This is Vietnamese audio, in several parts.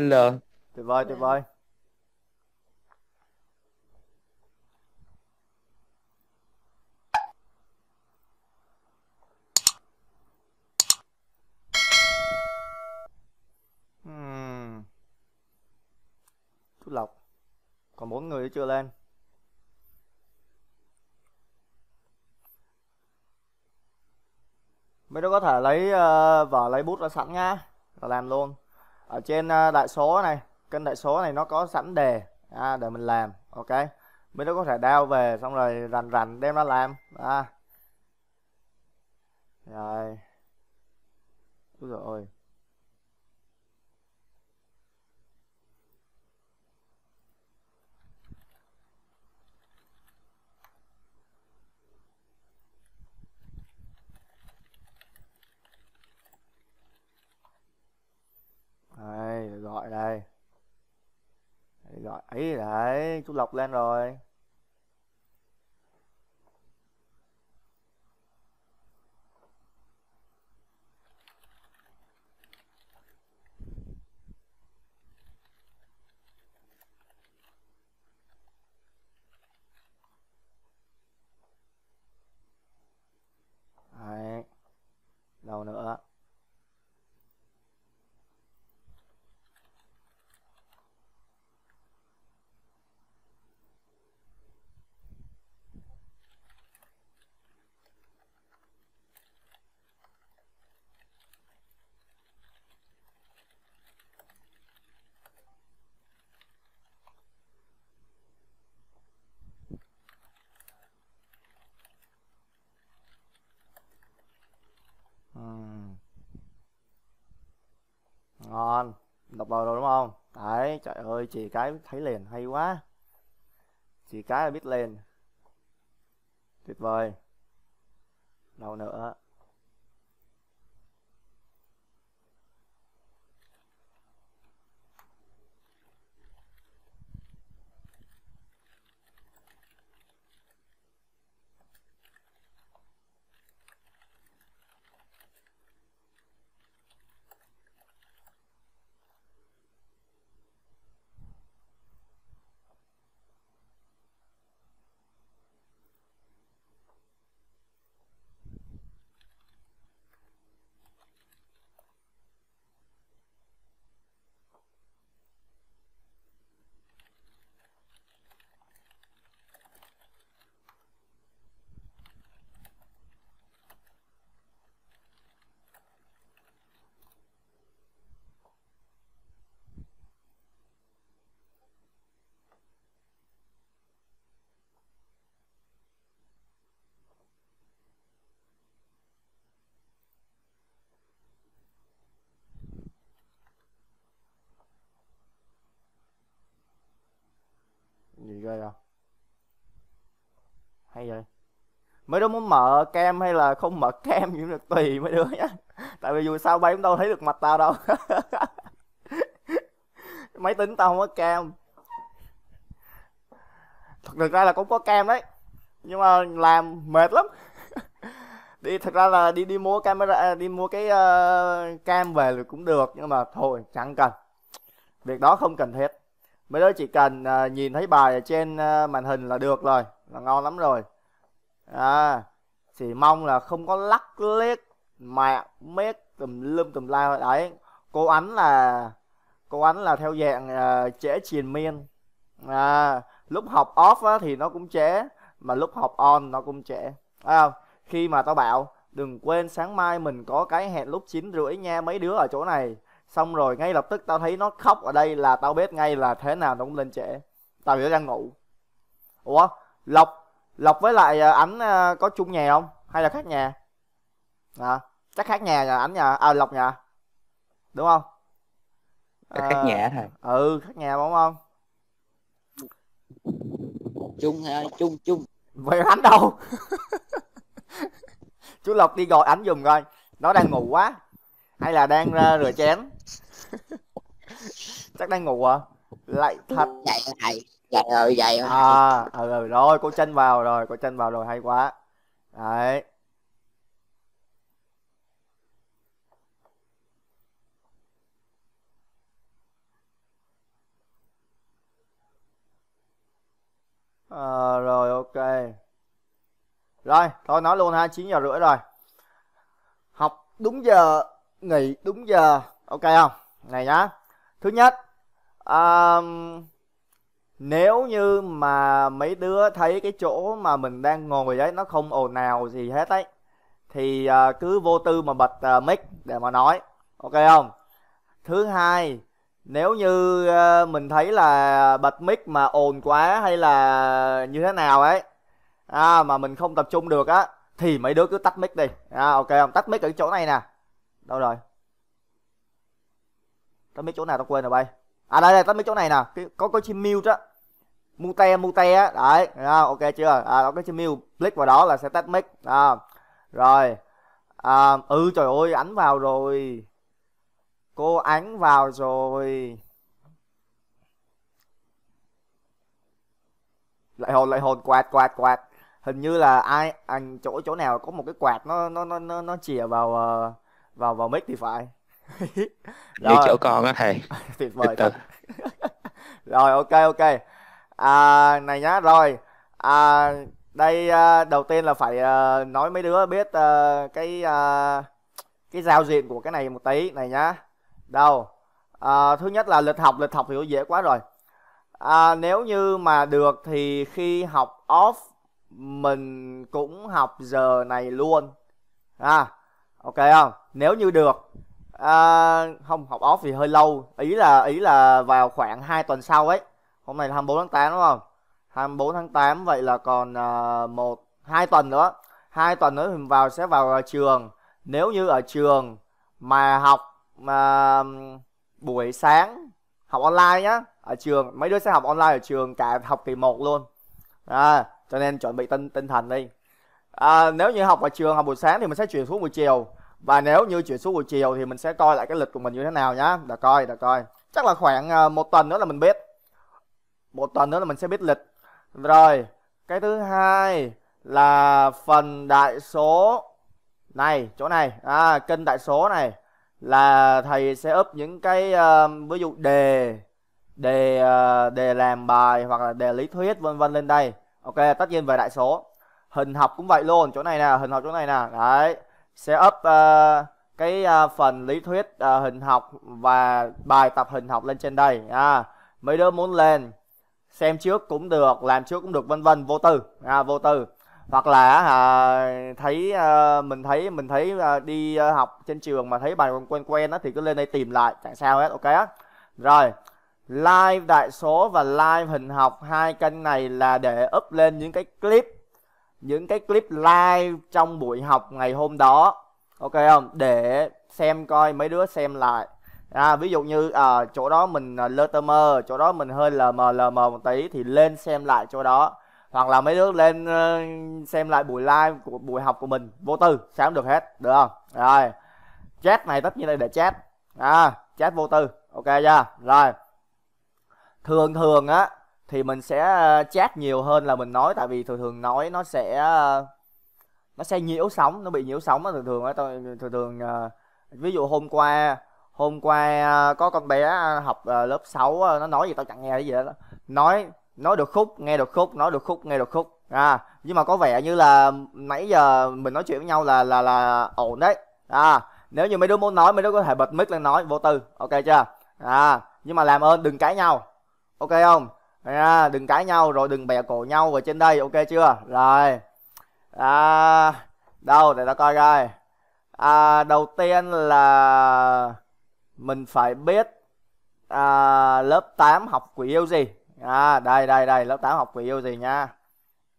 L tuyệt vời tuyệt vời uhm. Chút lọc còn bốn người chưa lên mấy đứa có thể lấy uh, ờ, vở lấy bút ra sẵn nhá là làm luôn ở trên à, đại số này kênh đại số này nó có sẵn đề à, để mình làm ok mình nó có thể đao về xong rồi rành rành đem nó làm à. rồi Úi dồi ôi đây gọi đây gọi ấy đấy chú lộc lên rồi đâu nữa ngon đọc vào rồi đúng không đấy trời ơi chị cái thấy liền hay quá chị cái là biết liền tuyệt vời đâu nữa hay vậy mấy đứa muốn mở cam hay là không mở cam cũng được tùy mấy đứa nhá tại vì dù sao bay cũng đâu thấy được mặt tao đâu máy tính tao không có cam thật, thật ra là cũng có cam đấy nhưng mà làm mệt lắm đi thật ra là đi đi mua camera à, đi mua cái uh, ờ, cam về rồi cũng được nhưng mà thôi chẳng cần việc đó không cần thiết mấy đứa chỉ cần uh, nhìn thấy bài ở trên uh, màn hình là được rồi là ngon lắm rồi à, chỉ mong là không có lắc lét mẹ mét tùm lum tùm la đấy cô ánh là cô ánh là theo dạng uh, trễ triền miên à, lúc học off á, thì nó cũng trễ mà lúc học on nó cũng trễ phải khi mà tao bảo đừng quên sáng mai mình có cái hẹn lúc chín rưỡi nha mấy đứa ở chỗ này xong rồi ngay lập tức tao thấy nó khóc ở đây là tao biết ngay là thế nào nó cũng lên trễ tao chỉ đang ngủ ủa lộc lộc với lại ờ, ảnh ờ, có chung nhà không hay là khác nhà à, chắc khác nhà nhà ảnh nhà à lộc nhà đúng không à, khác ờ, nhà thôi ừ khác nhà đúng không chung ha chung chung về ảnh đâu chú lộc đi gọi ảnh giùm coi nó đang ngủ quá hay là đang ra rửa chén chắc đang ngủ à lại thật dạy dạ, thầy Dạ, ừ, vậy rồi vậy rồi rồi rồi cô chân vào rồi cô chân vào rồi hay quá đấy à, rồi ok rồi tôi nói luôn ha chín giờ rưỡi rồi học đúng giờ nghỉ đúng giờ ok không này nhá thứ nhất um, nếu như mà mấy đứa thấy cái chỗ mà mình đang ngồi đấy nó không ồn nào gì hết ấy thì à, cứ vô tư mà bật à, mic để mà nói ok không thứ hai nếu như à, mình thấy là bật mic mà ồn quá hay là như thế nào ấy à, mà mình không tập trung được á thì mấy đứa cứ tắt mic đi à, ok không tắt mic ở chỗ này nè đâu rồi Tắt mic chỗ nào tao quên rồi bay à đây đây tắt mic chỗ này nè cái có có chim mute á mute mute đấy à, ok chưa à, đó cái chữ mute click vào đó là sẽ test mic à, rồi à, ừ trời ơi ánh vào rồi cô ánh vào rồi lại hồn lại hồn quạt quạt quạt hình như là ai anh à, chỗ chỗ nào có một cái quạt nó nó nó nó, nó chìa vào ờ, vào vào mic thì phải như chỗ con á thầy tuyệt vời rồi ok ok à, này nhá rồi à, đây à, đầu tiên là phải à, nói mấy đứa biết à, cái à, cái giao diện của cái này một tí này nhá đâu à, thứ nhất là lịch học lịch học hiểu dễ quá rồi à, nếu như mà được thì khi học off mình cũng học giờ này luôn à ok không nếu như được à, không học off thì hơi lâu ý là ý là vào khoảng 2 tuần sau ấy hôm nay là 24 tháng 8 đúng không 24 tháng 8 vậy là còn uh, một hai tuần nữa hai tuần nữa mình vào sẽ vào à, trường nếu như ở trường mà học mà buổi sáng học online nhá ở trường mấy đứa sẽ học online ở trường cả học kỳ 1 luôn à, cho nên chuẩn bị tinh tinh thần đi à, nếu như học ở trường học buổi sáng thì mình sẽ chuyển xuống buổi chiều và nếu như chuyển xuống buổi chiều thì mình sẽ coi lại cái lịch của mình như thế nào nhá đã coi đã coi chắc là khoảng à, một tuần nữa là mình biết một tuần nữa là mình sẽ biết lịch rồi cái thứ hai là phần đại số này chỗ này à, kênh đại số này là thầy sẽ up những cái uh, ví dụ đề đề uh, đề làm bài hoặc là đề lý thuyết vân vân lên đây ok tất nhiên về đại số hình học cũng vậy luôn chỗ này nè hình học chỗ này nè đấy sẽ up uh, cái uh, phần lý thuyết uh, hình học và bài tập hình học lên trên đây à mấy đứa muốn lên xem trước cũng được làm trước cũng được vân vân vô tư à, vô tư hoặc là à, thấy à, mình thấy mình thấy à, đi à, học trên trường mà thấy bài quen quen á thì cứ lên đây tìm lại chẳng sao hết ok á rồi live đại số và live hình học hai kênh này là để up lên những cái clip những cái clip live trong buổi học ngày hôm đó ok không để xem coi mấy đứa xem lại à, ví dụ như à, chỗ đó mình à, lơ tơ mơ chỗ đó mình hơi lờ mờ lờ mờ một tí thì lên xem lại chỗ đó hoặc là mấy đứa lên ờ, xem lại buổi live của buổi học của mình vô tư sáng được hết được không rồi chat này tất nhiên là để chat à chat vô tư ok chưa rồi thường thường á thì mình sẽ ờ, chat nhiều hơn là mình nói tại vì thường thường nói nó sẽ ờ, nó sẽ nhiễu sóng nó bị nhiễu sóng á thường thường á tôi thường thường ví dụ hôm qua hôm qua à, có con bé à, học à, lớp 6 nó nói gì tao chẳng nghe cái gì đó nói nói được khúc nghe được khúc nói được khúc nghe được khúc à nhưng mà có vẻ như là nãy giờ mình nói chuyện với nhau là là là ổn đấy à nếu như mấy đứa muốn nói mấy đứa có thể bật mic lên nói vô tư ok chưa à nhưng mà làm ơn đừng cãi nhau ok không à, đừng cãi nhau rồi đừng bè cổ nhau ở trên đây ok chưa rồi à, đâu để ta coi coi à, đầu tiên là mình phải biết à, lớp 8 học quỷ yêu gì à, đây đây đây lớp 8 học quỷ yêu gì nha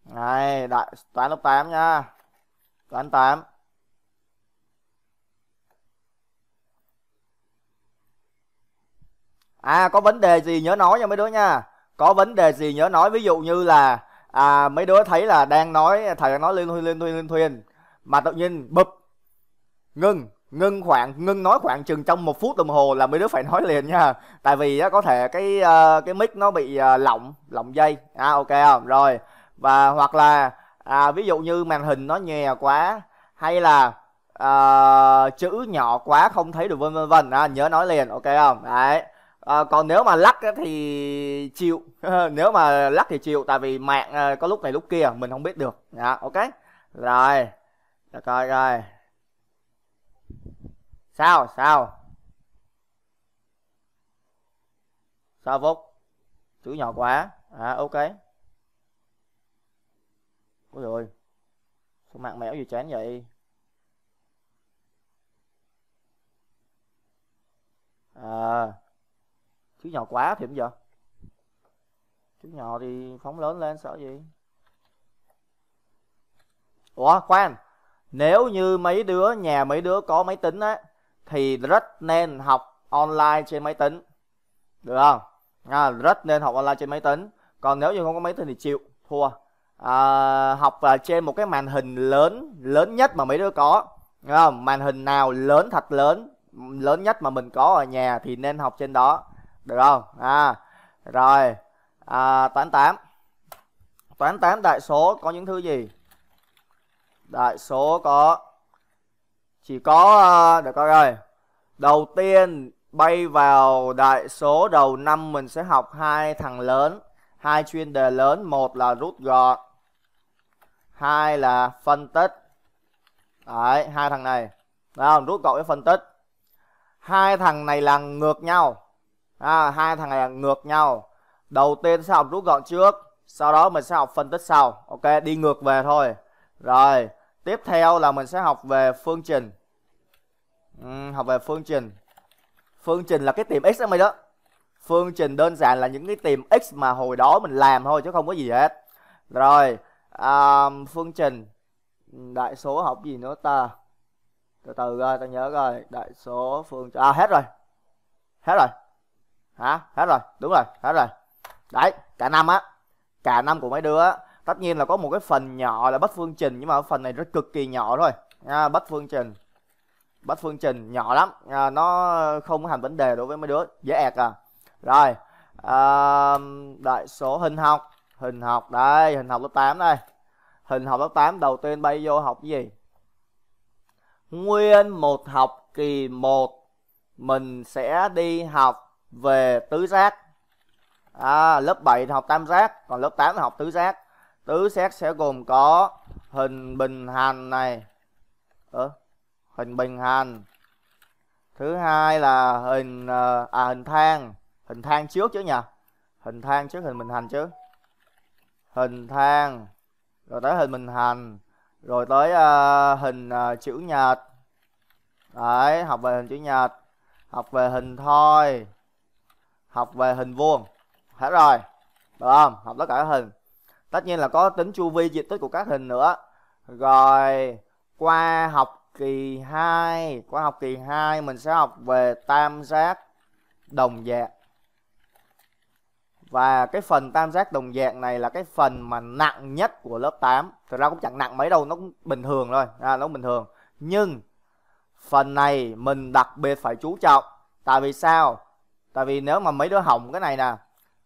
này đại toán lớp 8 nha toán 8 à có vấn đề gì nhớ nói nha mấy đứa nha có vấn đề gì nhớ nói ví dụ như là à, mấy đứa thấy là đang nói thầy đang nói liên thuyền liên thuyền liên thuyền mà tự nhiên bụp ngừng ngưng khoảng ngưng nói khoảng chừng trong một phút đồng hồ là mấy đứa phải nói liền nha tại vì á, có thể cái uh, cái mic nó bị uh, lỏng lỏng dây à ok không rồi và hoặc là à, ví dụ như màn hình nó nhè quá hay là à, chữ nhỏ quá không thấy được vân vân vân à, nhớ nói liền ok không đấy à, còn nếu mà lắc thì chịu nếu mà lắc thì chịu tại vì mạng có lúc này lúc kia mình không biết được à, ok rồi được rồi rồi sao sao sao phúc chữ nhỏ quá à ok ôi rồi sao mạng mẹo gì chán vậy à chữ nhỏ quá thì cũng vậy chữ nhỏ thì phóng lớn lên sợ gì ủa khoan nếu như mấy đứa nhà mấy đứa có máy tính á thì rất nên học online trên máy tính được không à, rất nên học online trên máy tính còn nếu như không có máy tính thì chịu thua à, học là trên một cái màn hình lớn lớn nhất mà mấy đứa có đúng màn hình nào lớn thật lớn lớn nhất mà mình có ở nhà thì nên học trên đó được không à rồi à, toán 8 toán 8 đại số có những thứ gì đại số có chỉ có ờ, để coi rồi đầu tiên bay vào đại số đầu năm mình sẽ học hai thằng lớn hai chuyên đề lớn một là rút gọn hai là phân tích đấy hai thằng này đó rút gọn với phân tích hai thằng này là ngược nhau à, hai thằng này là ngược nhau đầu tiên sẽ học rút gọn trước sau đó mình sẽ học phân tích sau ok đi ngược về thôi rồi tiếp theo là mình sẽ học về phương trình uhm, học về phương trình phương trình là cái tìm x đó mày đó phương trình đơn giản là những cái tìm x mà hồi đó mình làm thôi chứ không có gì hết rồi um, phương trình đại số học gì nữa ta từ từ coi ta nhớ coi đại số phương à hết rồi hết rồi hả hết rồi đúng rồi hết rồi đấy cả năm á cả năm của mấy đứa á tất nhiên là có một cái phần nhỏ là bất phương trình nhưng mà phần này rất cực kỳ nhỏ thôi nha bắt phương trình bất phương trình nhỏ lắm à, nó không thành vấn đề đối với mấy đứa dễ ẹt à rồi à, đại số hình học hình học đây hình học lớp 8 đây hình học lớp 8 đầu tiên bay vô học cái gì nguyên một học kỳ 1 mình sẽ đi học về tứ giác à, lớp 7 thì học tam giác còn lớp 8 là học tứ giác tứ xét sẽ gồm có hình bình hành này ừ, hình bình hành thứ hai là hình ờ, à hình thang hình thang trước chứ nhỉ hình thang trước hình bình hành chứ hình thang rồi tới hình bình hành rồi tới uh, ờ, hình uh, ờ, chữ nhật đấy học về hình chữ nhật học về hình thoi học về hình vuông hết rồi được không học tất cả hình tất nhiên là có tính chu vi diện tích của các hình nữa rồi qua học kỳ 2 qua học kỳ 2 mình sẽ học về tam giác đồng dạng và cái phần tam giác đồng dạng này là cái phần mà nặng nhất của lớp 8 Thật ra cũng chẳng nặng mấy đâu, nó cũng bình thường thôi à, Nó cũng bình thường Nhưng phần này mình đặc biệt phải chú trọng Tại vì sao? Tại vì nếu mà mấy đứa hỏng cái này nè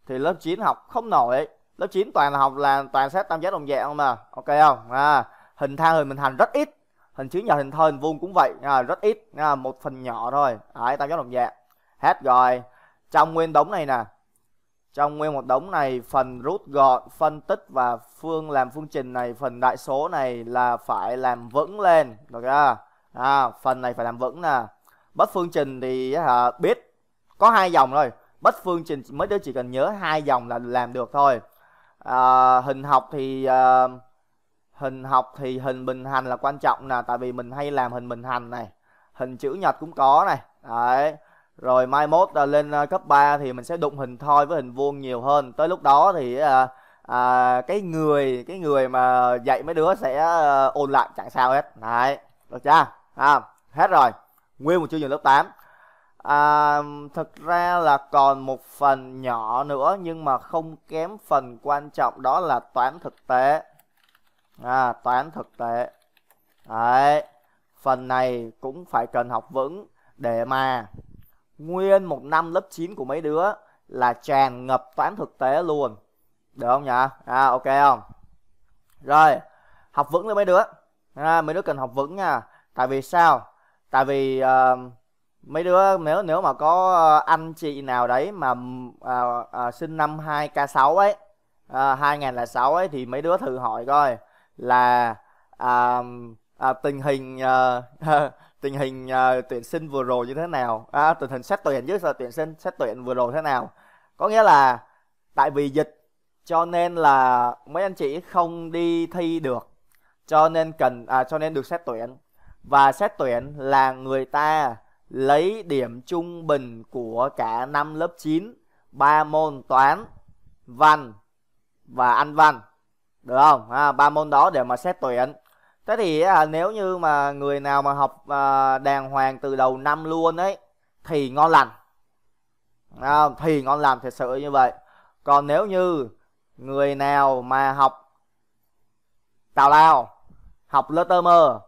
Thì lớp 9 học không nổi lớp 9 toàn là học là toàn xét tam giác đồng dạng mà ok không à, hình thang hình mình thành rất ít hình chữ nhật hình thơ hình vuông cũng vậy à, rất ít à, một phần nhỏ thôi đấy tam giác đồng dạng hết rồi trong nguyên đống này nè trong nguyên một đống này phần rút gọn phân tích và phương làm phương trình này phần đại số này là phải làm vững lên được chưa à, phần này phải làm vững nè bất phương trình thì à, biết có hai dòng thôi bất phương trình mới đứa chỉ cần nhớ hai dòng là làm được thôi à, hình học thì à, hình học thì hình bình hành là quan trọng nè tại vì mình hay làm hình bình hành này hình chữ nhật cũng có này đấy rồi mai mốt à, lên à, cấp 3 thì mình sẽ đụng hình thoi với hình vuông nhiều hơn tới lúc đó thì à, à, cái người cái người mà dạy mấy đứa sẽ à, ôn lại chẳng sao hết đấy được chưa à, hết rồi nguyên một chương trình lớp 8 À, thực ra là còn một phần nhỏ nữa nhưng mà không kém phần quan trọng đó là toán thực tế. À, toán thực tế. Đấy, phần này cũng phải cần học vững để mà nguyên một năm lớp 9 của mấy đứa là tràn ngập toán thực tế luôn. Được không nhỉ? À, ok không? Rồi, học vững lên mấy đứa. À, mấy đứa cần học vững nha. Tại vì sao? Tại vì... Uh, mấy đứa nếu nếu mà có ờ, anh chị nào đấy mà à, à, sinh năm 2K6 ấy à, 2006 ấy thì mấy đứa thử hỏi coi là à, à, tình hình à, tình hình à, tuyển sinh vừa rồi như thế nào à, tình hình xét tuyển chứ là tuyển sinh xét tuyển vừa rồi thế nào có nghĩa là tại vì dịch cho nên là mấy anh chị không đi thi được cho nên cần à, cho nên được xét tuyển và xét tuyển là người ta lấy điểm trung bình của cả năm lớp 9, ba môn toán, văn và anh văn. Được không? À, ba môn đó để mà xét tuyển. Thế thì à, nếu như mà người nào mà học à, đàng hoàng từ đầu năm luôn ấy thì ngon lành. À, thì ngon lành thật sự như vậy. Còn nếu như người nào mà học tào lao, học lơ tơ mơ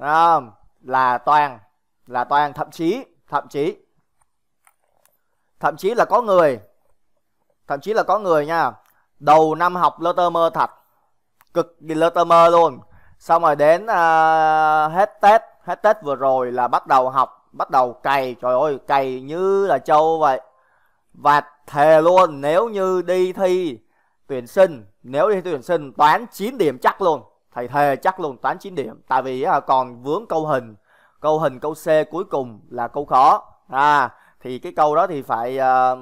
à, là toàn là toàn thậm chí thậm chí thậm chí là có người thậm chí là có người nha đầu năm học Lottermer thật cực kỳ Lottermer luôn xong rồi đến uh, hết tết hết tết vừa rồi là bắt đầu học bắt đầu cày trời ơi cày như là châu vậy và thề luôn nếu như đi thi tuyển sinh nếu đi thi tuyển sinh toán 9 điểm chắc luôn thầy thề chắc luôn toán 9 điểm tại vì à, còn vướng câu hình câu hình câu C cuối cùng là câu khó à thì cái câu đó thì phải uh,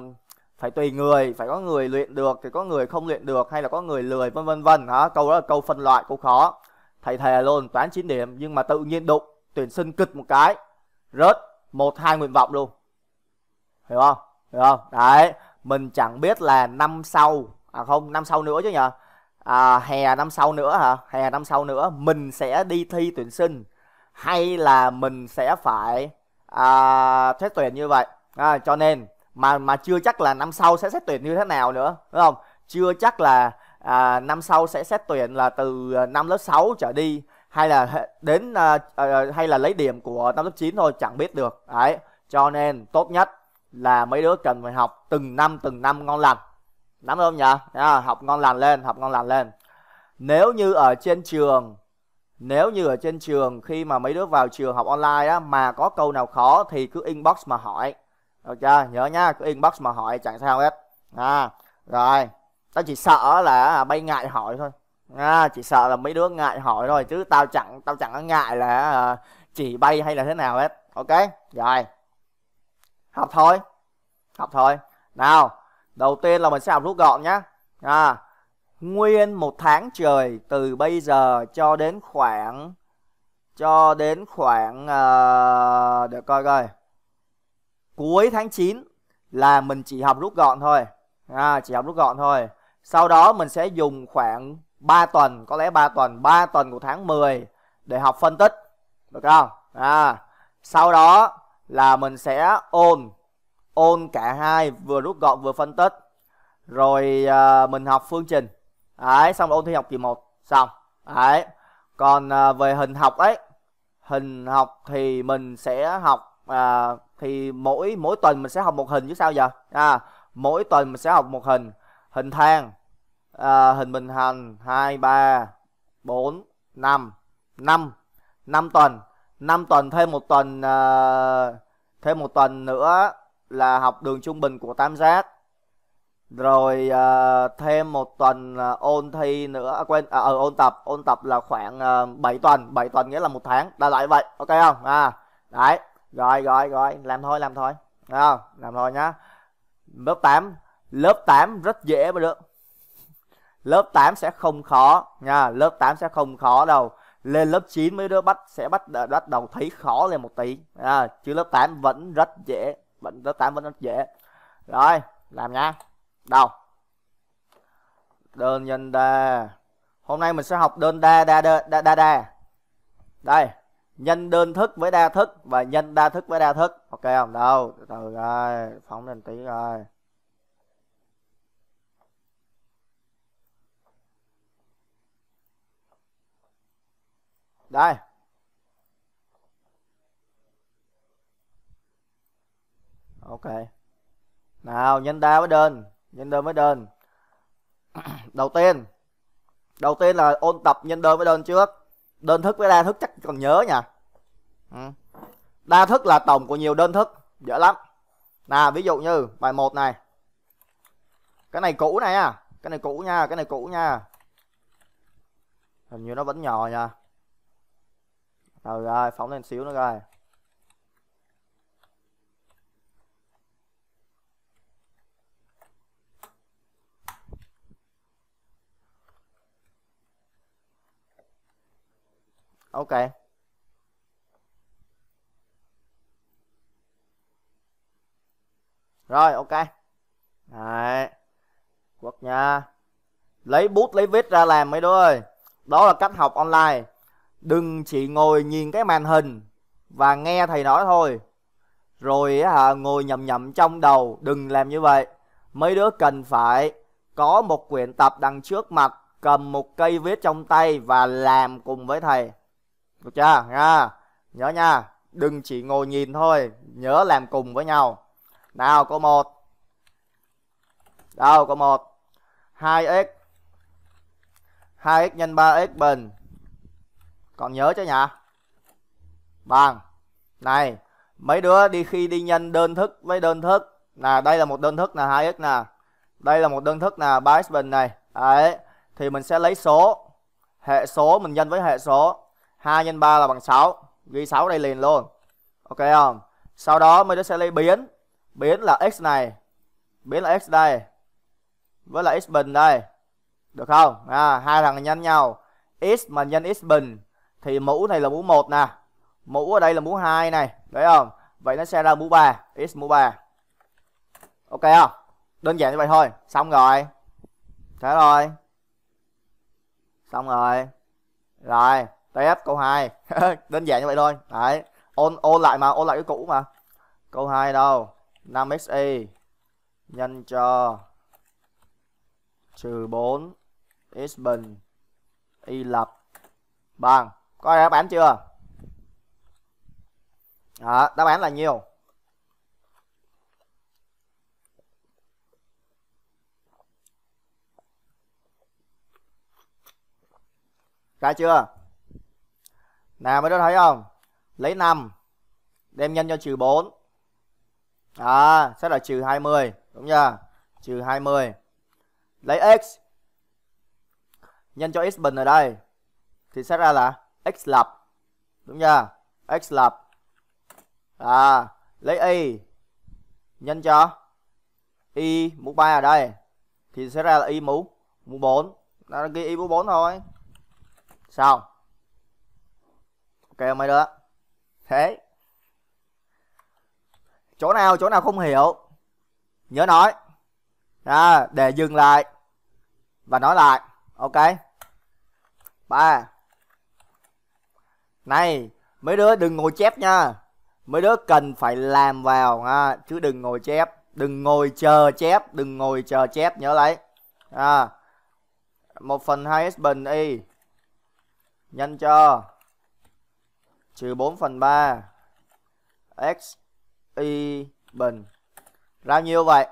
phải tùy người phải có người luyện được thì có người không luyện được hay là có người lười vân vân vân hả câu đó là câu phân loại câu khó thầy thề luôn toán 9 điểm nhưng mà tự nhiên đụng tuyển sinh kịch một cái rớt một hai nguyện vọng luôn hiểu không hiểu không đấy mình chẳng biết là năm sau à không năm sau nữa chứ nhờ à, hè năm sau nữa hả hè năm sau nữa mình sẽ đi thi tuyển sinh hay là mình sẽ phải à, xét tuyển như vậy à, cho nên mà mà chưa chắc là năm sau sẽ xét tuyển như thế nào nữa đúng không chưa chắc là à, năm sau sẽ xét tuyển là từ à, năm lớp 6 trở đi hay là đến à, à, hay là lấy điểm của năm lớp 9 thôi chẳng biết được đấy cho nên tốt nhất là mấy đứa cần phải học từng năm từng năm ngon lành nắm không nhỉ à, học ngon lành lên học ngon lành lên nếu như ở trên trường nếu như ở trên trường khi mà mấy đứa vào trường học online á mà có câu nào khó thì cứ inbox mà hỏi được chưa nhớ nha cứ inbox mà hỏi chẳng sao hết à rồi tao chỉ sợ là à, bay ngại hỏi thôi à, chỉ sợ là mấy đứa ngại hỏi thôi chứ tao chẳng tao chẳng có ngại là à, chỉ bay hay là thế nào hết ok rồi học thôi học thôi nào đầu tiên là mình sẽ học rút gọn nhá à nguyên một tháng trời từ bây giờ cho đến khoảng cho đến khoảng uh, ờ, để coi coi cuối tháng 9 là mình chỉ học rút gọn thôi à, chỉ học rút gọn thôi sau đó mình sẽ dùng khoảng 3 tuần có lẽ 3 tuần 3 tuần của tháng 10 để học phân tích được không à, sau đó là mình sẽ ôn ôn cả hai vừa rút gọn vừa phân tích rồi à, mình học phương trình đấy xong rồi ôn thi học kỳ 1 xong đấy còn à, về hình học ấy hình học thì mình sẽ học à, thì mỗi mỗi tuần mình sẽ học một hình chứ sao giờ à, mỗi tuần mình sẽ học một hình hình thang à, hình bình hành hai ba bốn năm năm năm tuần năm tuần thêm một tuần à, thêm một tuần nữa là học đường trung bình của tam giác rồi à, thêm một tuần à, ôn thi nữa à, quên ở à, ừ, ôn tập ôn tập là khoảng à, 7 tuần 7 tuần nghĩa là một tháng đã lại vậy ok không à đấy rồi rồi rồi làm thôi làm thôi à, làm thôi nhá lớp 8 lớp 8 rất dễ mà được lớp 8 sẽ không khó nha lớp 8 sẽ không khó đâu lên lớp 9 mới đứa bắt sẽ bắt bắt đầu thấy khó lên một tí à, chứ lớp 8 vẫn rất dễ vẫn lớp 8 vẫn rất dễ rồi làm nha đâu đơn nhân đa hôm nay mình sẽ học đơn đa đa đa đa đa, đa. đây nhân đơn thức với đa thức và nhân đa thức với đa thức ok không đâu từ từ rồi phóng lên tí rồi đây ok nào nhân đa với đơn nhân đơn với đơn đầu tiên đầu tiên là ôn tập nhân đơn với đơn trước đơn thức với đa thức chắc còn nhớ nha ừ. đa thức là tổng của nhiều đơn thức dễ lắm là ví dụ như bài 1 này cái này cũ này à cái này cũ nha cái này cũ nha hình như nó vẫn nhỏ nha rồi rồi phóng lên xíu nữa rồi ok rồi ok Đấy. quất nha lấy bút lấy viết ra làm mấy đứa ơi đó là cách học online đừng chỉ ngồi nhìn cái màn hình và nghe thầy nói thôi rồi hả ngồi nhầm nhầm trong đầu đừng làm như vậy mấy đứa cần phải có một quyển tập đằng trước mặt cầm một cây viết trong tay và làm cùng với thầy được chưa nha nhớ nha đừng chỉ ngồi nhìn thôi nhớ làm cùng với nhau nào câu một đâu câu một 2x 2x nhân 3x bình còn nhớ chứ nhỉ bằng này mấy đứa đi khi đi nhân đơn thức với đơn thức là đây là một đơn thức là 2x nè đây là một đơn thức là 3x bình này đấy thì mình sẽ lấy số hệ số mình nhân với hệ số 2 nhân 3 là bằng 6 ghi 6 đây liền luôn ok không sau đó mình sẽ lấy biến biến là x này biến là x đây với là x bình đây được không à, hai thằng nhân nhau x mà nhân x bình thì mũ này là mũ 1 nè mũ ở đây là mũ 2 này đấy không vậy nó sẽ ra mũ 3 x mũ 3 ok không đơn giản như vậy thôi xong rồi thế rồi xong rồi rồi TF câu 2 Đơn giản như vậy thôi Đấy Ôn, ôn lại mà Ôn lại cái cũ mà Câu 2 đâu 5xy Nhân cho Trừ 4 X bình Y lập Bằng Coi đáp án chưa Đó, Đáp án là nhiều Ra chưa nào mấy đứa thấy không lấy 5 đem nhân cho trừ 4 à sẽ là trừ 20 đúng chưa trừ 20 lấy x nhân cho x bình ở đây thì sẽ ra là x lập đúng chưa x lập à lấy y nhân cho y mũ 3 ở đây thì sẽ ra là y mũ mũ 4 đó ghi y mũ 4 thôi xong kêu mấy đứa thế chỗ nào chỗ nào không hiểu nhớ nói à để dừng lại và nói lại ok ba này mấy đứa đừng ngồi chép nha mấy đứa cần phải làm vào ha chứ đừng ngồi chép đừng ngồi chờ chép đừng ngồi chờ chép nhớ lấy à, một phần hai s bình y nhanh cho trừ 4 phần 3 x y bình ra nhiêu vậy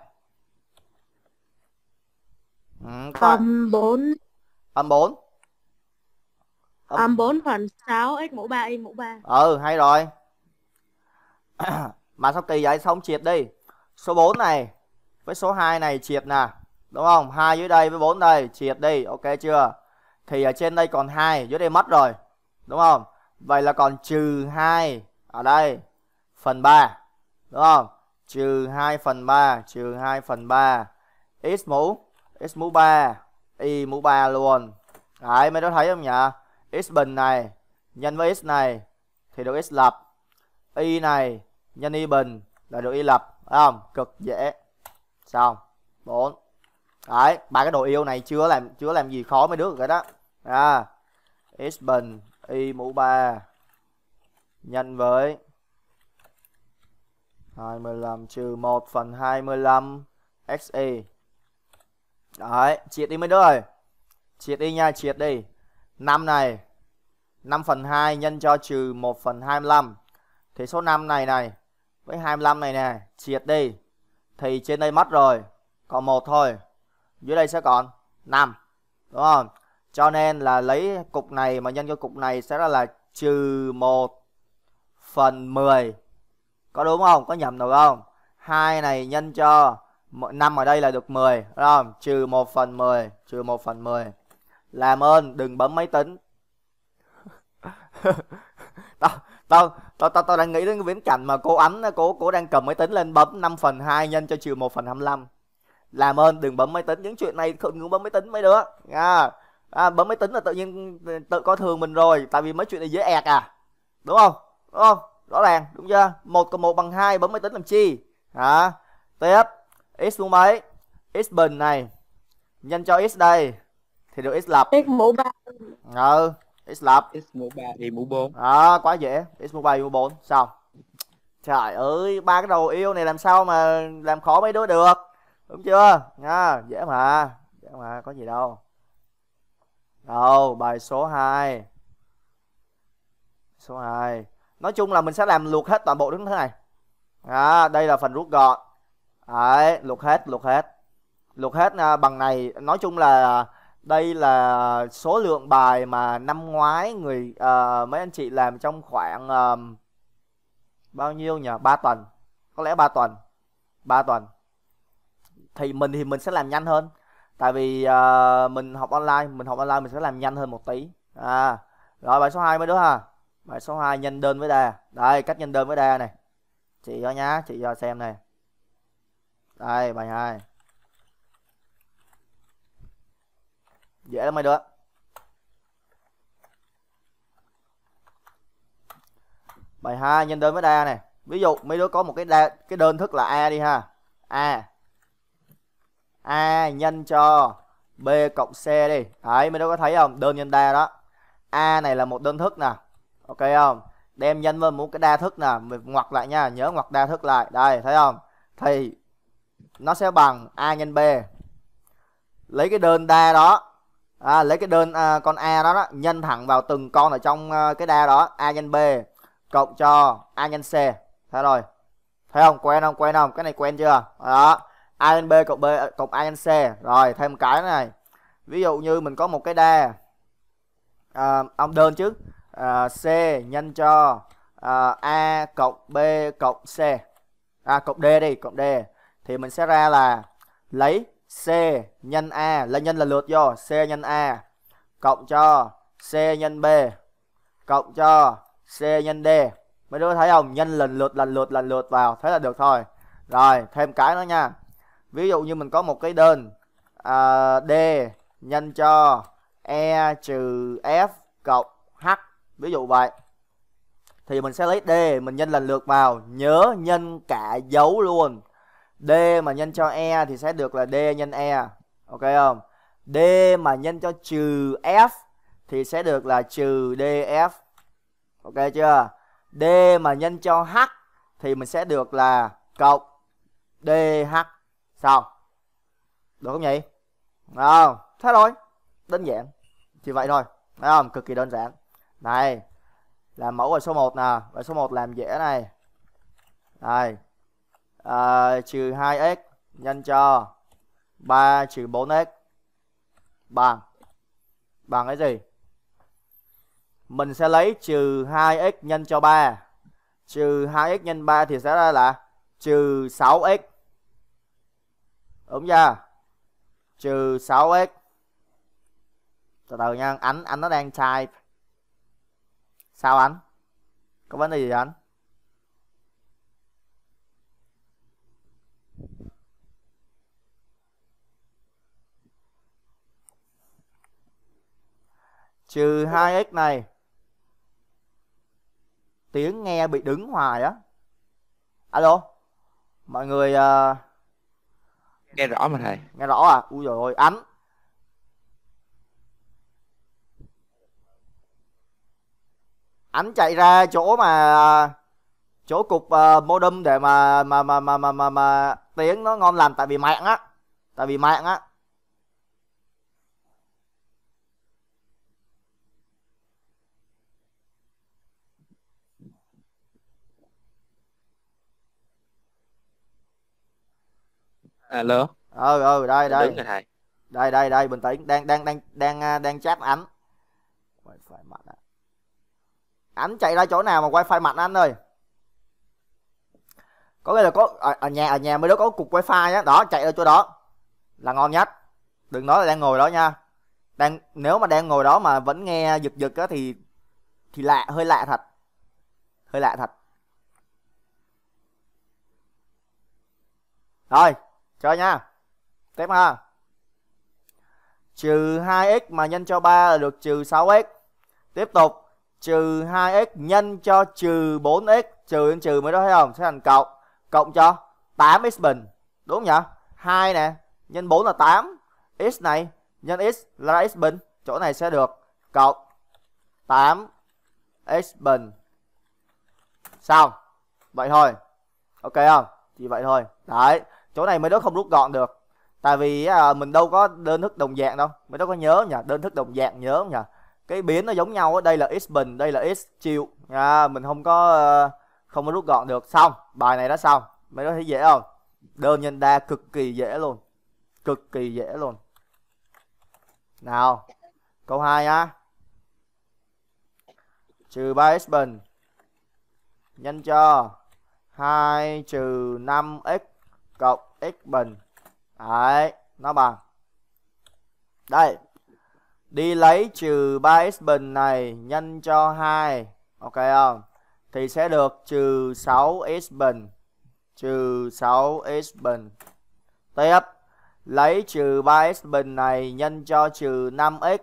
ừ, âm 4 âm 4 âm, âm 4 phần 6 x mũ 3 y mũ 3 ừ hay rồi mà sao kỳ vậy xong triệt đi số 4 này với số 2 này triệt nè đúng không hai dưới đây với 4 đây triệt đi ok chưa thì ở trên đây còn hai dưới đây mất rồi đúng không Vậy là còn trừ 2 ở đây phần 3. Đúng không? Trừ 2 phần 3, trừ 2 phần 3. X mũ, x mũ 3, y mũ 3 luôn. Đấy, mấy đứa thấy không nhỉ? X bình này nhân với x này thì được x lập. Y này nhân y bình là được y lập. Đúng không? Cực dễ. Xong. 4. Đấy, ba cái đồ yêu này chưa làm chưa làm gì khó mấy đứa rồi đó. À. X bình y mũ 3 nhân với 25 trừ 1 phần 25 xy. Đấy, triệt đi mấy đứa rồi. Triệt đi nha, triệt đi. 5 này 5 phần 2 nhân cho trừ 1 phần 25. Thì số 5 này này với 25 này nè, triệt đi. Thì trên đây mất rồi, còn một thôi. Dưới đây sẽ còn 5. Đúng không? cho nên là lấy cục này mà nhân cho cục này sẽ ra là trừ 1 phần 10 có đúng không có nhầm được không hai này nhân cho 5 ở đây là được 10 đúng không trừ 1 phần 10 trừ 1 phần 10 làm ơn đừng bấm máy tính tao tao tao tao tao đang nghĩ đến cái viễn cảnh mà cô ánh cô cô đang cầm máy tính lên bấm 5 phần 2 nhân cho trừ 1 phần 25 làm ơn đừng bấm máy tính những chuyện này không muốn bấm máy tính mấy đứa nha à, bấm máy tính là tự nhiên tự coi thường mình rồi tại vì mấy chuyện này dễ ẹc à đúng không đúng không rõ ràng đúng chưa một cộng một bằng hai bấm máy tính làm chi hả tiếp x mũ mấy x bình này nhân cho x đây thì được x lập x mũ ba ừ x lập x mũ ba y mũ bốn à, quá dễ x mũ ba y mũ bốn xong trời ơi ba cái đầu yêu này làm sao mà làm khó mấy đứa được đúng chưa nha à, dễ mà dễ mà có gì đâu Đâu, bài số 2. Số 2. Nói chung là mình sẽ làm luộc hết toàn bộ những thứ này. À, đây là phần rút gọn. Đấy, luộc hết, luộc hết. Luộc hết à, bằng này, nói chung là đây là số lượng bài mà năm ngoái người uh, mấy anh chị làm trong khoảng uh, bao nhiêu nhỉ? 3 tuần. Có lẽ 3 tuần. 3 tuần. Thì mình thì mình sẽ làm nhanh hơn tại vì à, mình học online mình học online mình sẽ làm nhanh hơn một tí à rồi bài số 2 mới đứa ha bài số 2 nhân đơn với đa đây cách nhân đơn với đa này chị cho nhá chị cho xem này đây bài 2 dễ lắm mấy được bài 2 nhân đơn với đa này ví dụ mấy đứa có một cái đa, cái đơn thức là a đi ha a A nhân cho B cộng C đi. Đấy, mình đâu có thấy không? Đơn nhân đa đó. A này là một đơn thức nè. Ok không? Đem nhân vào một cái đa thức nè. Mình ngoặc lại nha. Nhớ ngoặc đa thức lại. Đây, thấy không? Thì nó sẽ bằng A nhân B. Lấy cái đơn đa đó. À, lấy cái đơn à, con A đó, đó nhân thẳng vào từng con ở trong à, cái đa đó. A nhân B cộng cho A nhân C. Thế rồi. Thấy không? Quen không? Quen không? Cái này quen chưa? Đó a lên b cộng b à, cộng a lên c rồi thêm cái này ví dụ như mình có một cái đa à, ông đơn chứ à, c nhân cho à, a cộng b cộng c à, cộng d đi cộng d thì mình sẽ ra là lấy c nhân a là nhân là lượt vô c nhân a cộng cho c nhân b cộng cho c nhân d mấy đứa thấy không nhân lần lượt lần lượt lần lượt vào thế là được thôi rồi thêm cái nữa nha ví dụ như mình có một cái đơn à, d nhân cho e trừ f cộng h ví dụ vậy thì mình sẽ lấy d mình nhân lần lượt vào nhớ nhân cả dấu luôn d mà nhân cho e thì sẽ được là d nhân e ok không d mà nhân cho trừ f thì sẽ được là trừ df ok chưa d mà nhân cho h thì mình sẽ được là cộng dh sao được không nhỉ à, thế thôi đơn giản chỉ vậy thôi thấy không cực kỳ đơn giản này làm mẫu bài số 1 nè bài số 1 làm dễ này này à, trừ 2x nhân cho 3 trừ 4x bằng bằng cái gì mình sẽ lấy trừ 2x nhân cho 3 trừ 2x nhân 3 thì sẽ ra là trừ 6x đúng chưa trừ 6x từ từ nha ảnh anh nó đang type sao ảnh có vấn đề gì anh trừ 2x này tiếng nghe bị đứng hoài á alo mọi người uh, nghe rõ mà thầy nghe rõ à ui rồi ôi ánh ảnh chạy ra chỗ mà chỗ cục uh, modem để mà mà mà mà mà mà, mà tiếng nó ngon lành tại vì mạng á tại vì mạng á alo ừ ừ đây đây đứng thầy đây đây đây bình tĩnh đang đang đang đang à, đang chat ảnh wifi mặt à. ảnh chạy ra chỗ nào mà wifi mặt anh ơi có nghĩa là có ở, à, ở à, nhà ở nhà mới đó có cục wifi á đó chạy ra chỗ đó là ngon nhất đừng nói là đang ngồi đó nha đang nếu mà đang ngồi đó mà vẫn nghe giật giật á thì thì lạ hơi lạ thật hơi lạ thật rồi Chơi nha. Tiếp ha. Trừ 2x mà nhân cho 3 là được trừ 6x. Tiếp tục trừ 2x nhân cho trừ 4x trừ lên trừ mới đó thấy không? Sẽ thành cộng. Cộng cho 8x bình. Đúng nhỉ? 2 nè, nhân 4 là 8. X này nhân x là x bình. Chỗ này sẽ được cộng 8 x bình. Xong. Vậy thôi. Ok không? Chỉ vậy thôi. Đấy chỗ này mấy đứa không rút gọn được tại vì à, mình đâu có đơn thức đồng dạng đâu mấy đứa có nhớ nhỉ đơn thức đồng dạng nhớ không nhỉ cái biến nó giống nhau đây là x bình đây là x chiều, à, mình không có ờ, không có rút gọn được xong bài này đã xong mấy đứa thấy dễ không đơn nhân đa cực kỳ dễ luôn cực kỳ dễ luôn nào câu 2 á trừ 3 x bình nhân cho 2 trừ 5 x cộng x bình đấy nó bằng đây đi lấy trừ 3x bình này nhân cho 2 ok không thì sẽ được trừ 6x bình trừ 6x bình tiếp lấy trừ 3x bình này nhân cho trừ 5x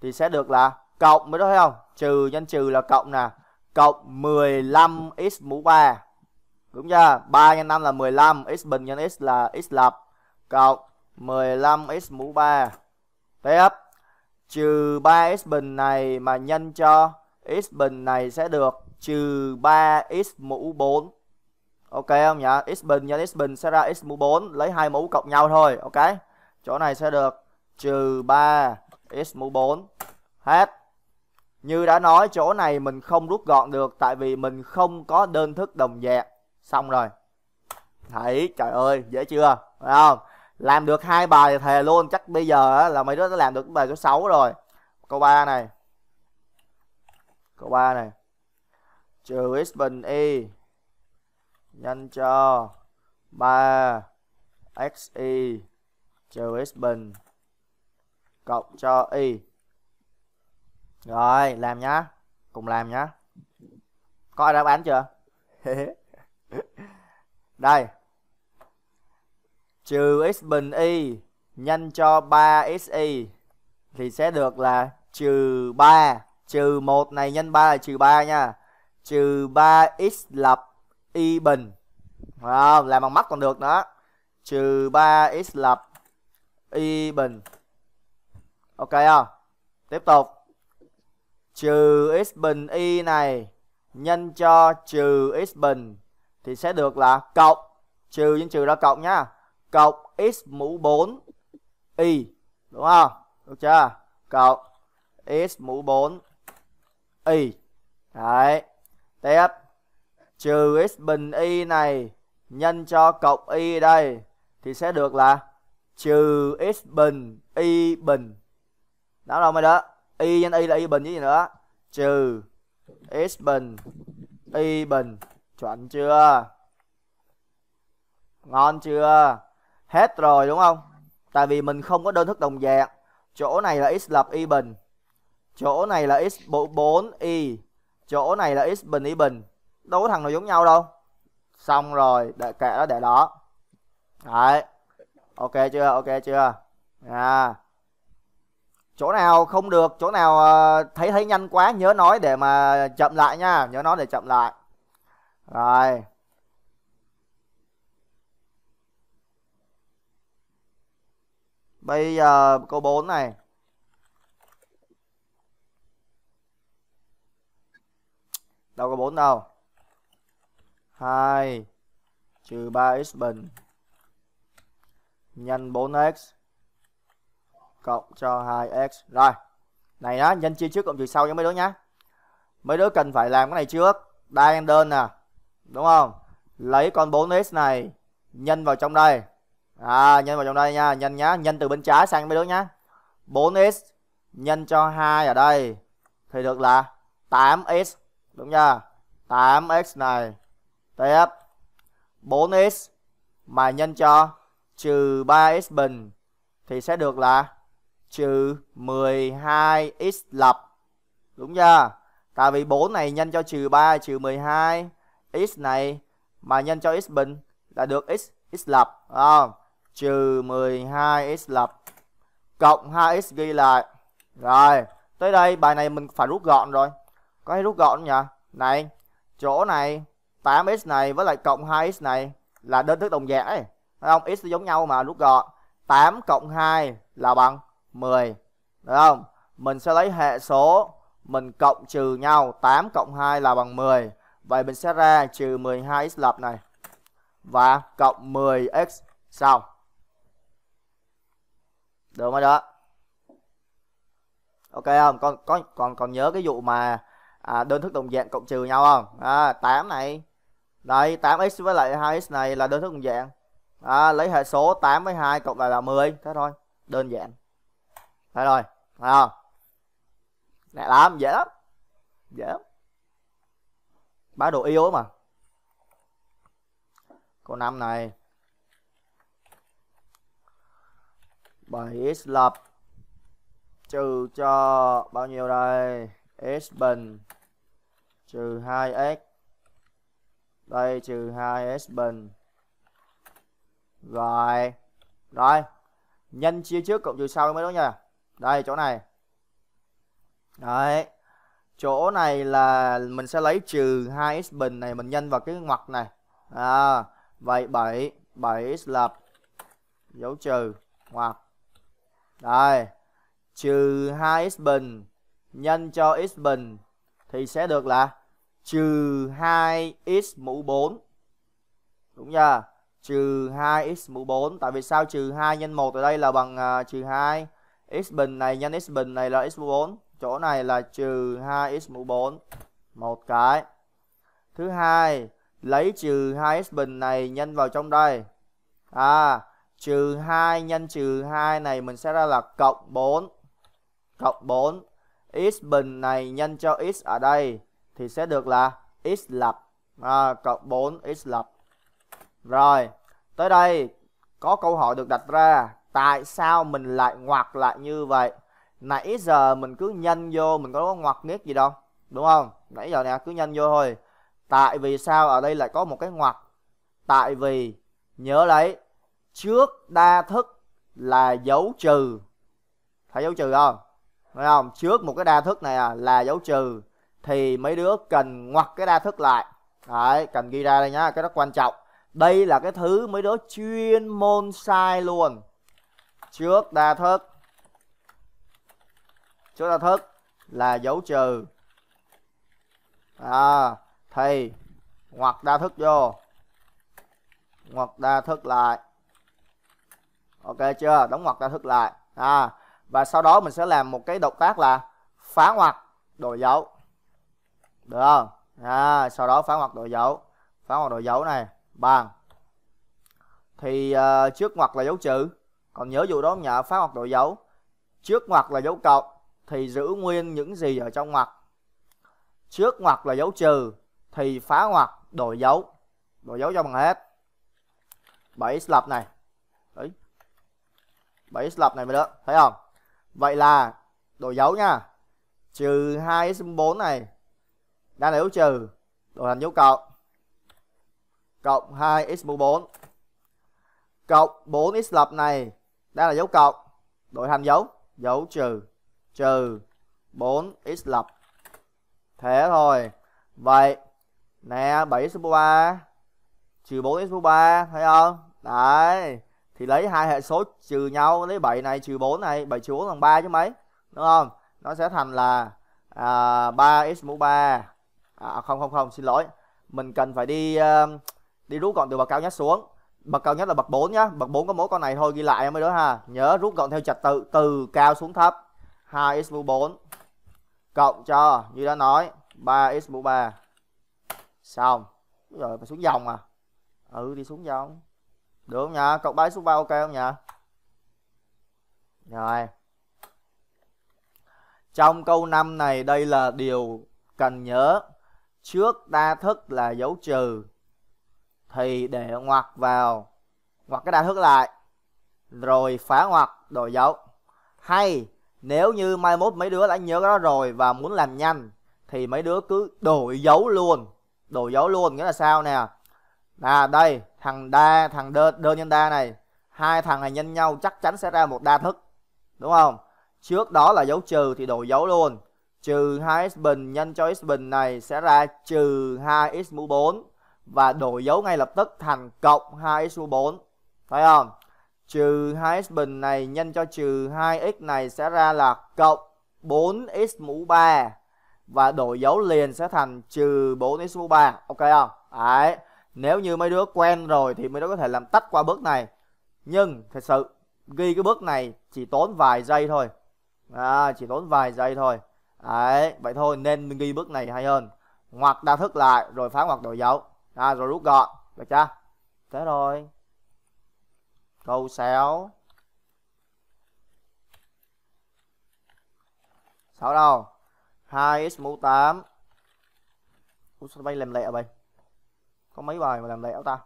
thì sẽ được là cộng mới đó thấy không trừ nhân trừ là cộng nè cộng 15x mũ 3 Đúng chưa? 3 x 5 là 15, x bình nhân x là x lập cộng 15x mũ 3. Tiếp trừ 3x bình này mà nhân cho x bình này sẽ được trừ 3x mũ 4. Ok không nhỉ? x bình nhân x bình sẽ ra x mũ 4, lấy hai mũ cộng nhau thôi, ok? Chỗ này sẽ được trừ 3 x mũ 4. Hết. Như đã nói chỗ này mình không rút gọn được tại vì mình không có đơn thức đồng dạng xong rồi thấy trời ơi dễ chưa phải không làm được hai bài thì thề luôn chắc bây giờ là mấy đứa đã làm được bài số 6 rồi câu 3 này câu 3 này trừ x bình y nhân cho 3 y trừ x bình cộng cho y rồi làm nhá cùng làm nhá có ai đáp án chưa đây trừ x bình y nhân cho 3xy thì sẽ được là trừ 3 trừ 1 này nhân 3 là trừ 3 nha trừ 3x lập y bình không làm bằng mắt còn được nữa trừ 3x lập y bình ok không tiếp tục trừ x bình y này nhân cho trừ x bình thì sẽ được là cộng trừ nhân trừ ra cộng nhá. Cộng x mũ 4 y đúng không? Được chưa? Cộng x mũ 4 y. Đấy. Tiếp trừ x bình y này nhân cho cộng y đây thì sẽ được là trừ x bình y bình. Đó đâu mày đó. Y nhân y là y bình chứ gì nữa. Trừ x bình y bình chuẩn chưa ngon chưa hết rồi đúng không tại vì mình không có đơn thức đồng dạng chỗ này là x lập y bình chỗ này là x 4 y chỗ này là x bình y bình đâu có thằng nào giống nhau đâu xong rồi để kệ đó để đó đấy ok chưa ok chưa à chỗ nào không được chỗ nào ờ, thấy thấy nhanh quá nhớ nói để mà chậm lại nha nhớ nói để chậm lại rồi bây giờ câu 4 này đâu có 4 đâu 2 trừ 3x bình nhân 4x cộng cho 2x rồi này đó nhân chia trước cộng trừ sau cho mấy đứa nhá mấy đứa cần phải làm cái này trước đơn nè đúng không lấy con 4x này nhân vào trong đây à nhân vào trong đây nha nhân nhá nhân từ bên trái sang bên nước nhá 4x nhân cho 2 ở đây thì được là 8x đúng nha 8x này tiếp 4x mà nhân cho trừ 3x bình thì sẽ được là trừ 12x lập đúng chưa tại vì 4 này nhân cho trừ 3 trừ 12 x này mà nhân cho x bình là được x x lập À, trừ 12 x lập cộng 2 x ghi lại. Rồi, tới đây bài này mình phải rút gọn rồi. Có hay rút gọn không nhỉ? Này, chỗ này 8x này với lại cộng 2x này là đơn thức đồng dạng ấy. Thấy không? X giống nhau mà rút gọn. 8 cộng 2 là bằng 10. Được không? Mình sẽ lấy hệ số mình cộng trừ nhau 8 cộng 2 là bằng 10 Vậy mình sẽ ra trừ 12x lập này và cộng 10x sau. Được rồi đó. Ok không? Con có còn còn nhớ cái vụ mà à, đơn thức đồng dạng cộng trừ nhau không? À, 8 này. Đây 8x với lại 2x này là đơn thức đồng dạng. À, lấy hệ số 8 với 2 cộng lại là 10, thế thôi. Đơn giản. Thế rồi. Thấy không? Lẹ lắm, dễ lắm. Dễ lắm bá đồ yếu mà. Câu năm này. 7x lập trừ cho bao nhiêu đây? x bình trừ 2x. Đây trừ 2x bình. Rồi. Rồi. Nhân chia trước cộng trừ sau mới đúng nha. Đây chỗ này. Đấy chỗ này là mình sẽ lấy trừ 2x bình này mình nhân vào cái ngoặc này à, vậy 7 7x lập dấu trừ ngoặc đây trừ 2x bình nhân cho x bình thì sẽ được là trừ 2x mũ 4 đúng chưa trừ 2x mũ 4 tại vì sao trừ 2 nhân 1 ở đây là bằng uh, trừ 2 x bình này nhân x bình này là x mũ 4 chỗ này là trừ 2x mũ 4 một cái thứ hai lấy trừ 2x bình này nhân vào trong đây à trừ 2 nhân trừ 2 này mình sẽ ra là cộng 4 cộng 4 x bình này nhân cho x ở đây thì sẽ được là x lập à, cộng 4 x lập rồi tới đây có câu hỏi được đặt ra tại sao mình lại ngoặt lại như vậy nãy giờ mình cứ nhanh vô mình có ngoặc nghiết gì đâu đúng không nãy giờ nè cứ nhanh vô thôi tại vì sao ở đây lại có một cái ngoặc tại vì nhớ lấy trước đa thức là dấu trừ phải dấu trừ không phải không trước một cái đa thức này à, là dấu trừ thì mấy đứa cần ngoặc cái đa thức lại đấy cần ghi ra đây nhá cái đó quan trọng đây là cái thứ mấy đứa chuyên môn sai luôn trước đa thức Số đa thức là dấu trừ. À, thì ngoặc đa thức vô. Ngoặc đa thức lại. Ok chưa? Đóng ngoặc đa thức lại. À, và sau đó mình sẽ làm một cái động tác là phá ngoặc đổi dấu. Được không? À, sau đó phá ngoặc đổi dấu. Phá ngoặc đổi dấu này bằng thì uh, trước ngoặc là dấu trừ còn nhớ vụ đó không nhờ phá ngoặc đổi dấu trước ngoặc là dấu cộng thì giữ nguyên những gì ở trong ngoặc. Trước ngoặc là dấu trừ thì phá ngoặc đổi dấu. Đổi dấu cho bằng hết. 7 x lập này. Đấy. 7 x lập này mới được, thấy không? Vậy là đổi dấu nha. Trừ 2 x 4 này đang là dấu trừ, đổi thành dấu cộng. Cộng 2 x 4 cộng 4 x lập này đang là dấu cộng, đổi thành dấu dấu trừ trừ 4x lập. Thế thôi. Vậy nè 7 x 3 trừ 4 x 3 thấy không? Đấy. Thì lấy hai hệ số trừ nhau lấy 7 này trừ 4 này, 7 trừ 4 bằng 3 chứ mấy. Đúng không? Nó sẽ thành là à, 3x mũ 3. À, à không không không xin lỗi. Mình cần phải đi uh, đi rút gọn từ bậc cao nhất xuống. Bậc cao nhất là bậc 4 nhá, bậc 4 có mỗi con này thôi ghi lại mới đó ha. Nhớ rút gọn theo trật tự từ cao xuống thấp. 2 x mũ 4 cộng cho như đã nói 3 x mũ 3 xong rồi mà xuống dòng à ừ đi xuống dòng được không nhỉ cộng 3 x mũ 3 ok không nhỉ rồi trong câu 5 này đây là điều cần nhớ trước đa thức là dấu trừ thì để ngoặc vào ngoặc cái đa thức lại rồi phá ngoặc đổi dấu hay nếu như mai mốt mấy đứa đã nhớ cái đó rồi và muốn làm nhanh thì mấy đứa cứ đổi dấu luôn đổi dấu luôn nghĩa là sao nè à đây thằng đa thằng đơ, đơn nhân đa này hai thằng này nhân nhau chắc chắn sẽ ra một đa thức đúng không trước đó là dấu trừ thì đổi dấu luôn trừ 2 x bình nhân cho x bình này sẽ ra trừ 2 x mũ 4 và đổi dấu ngay lập tức thành cộng 2 x mũ 4 thấy không trừ 2x bình này nhân cho trừ 2x này sẽ ra là cộng 4x mũ 3 và đổi dấu liền sẽ thành trừ 4x mũ 3 ok không đấy nếu như mấy đứa quen rồi thì mấy đứa có thể làm tách qua bước này nhưng thật sự ghi cái bước này chỉ tốn vài giây thôi à, chỉ tốn vài giây thôi đấy vậy thôi nên mình ghi bước này hay hơn ngoặc đa thức lại rồi phá ngoặc đổi dấu à, rồi rút gọn được chưa thế rồi Câu 6 6 đâu 2x mũ 8 Ủa sao bay làm lẹo vậy Có mấy bài mà làm lẹo ta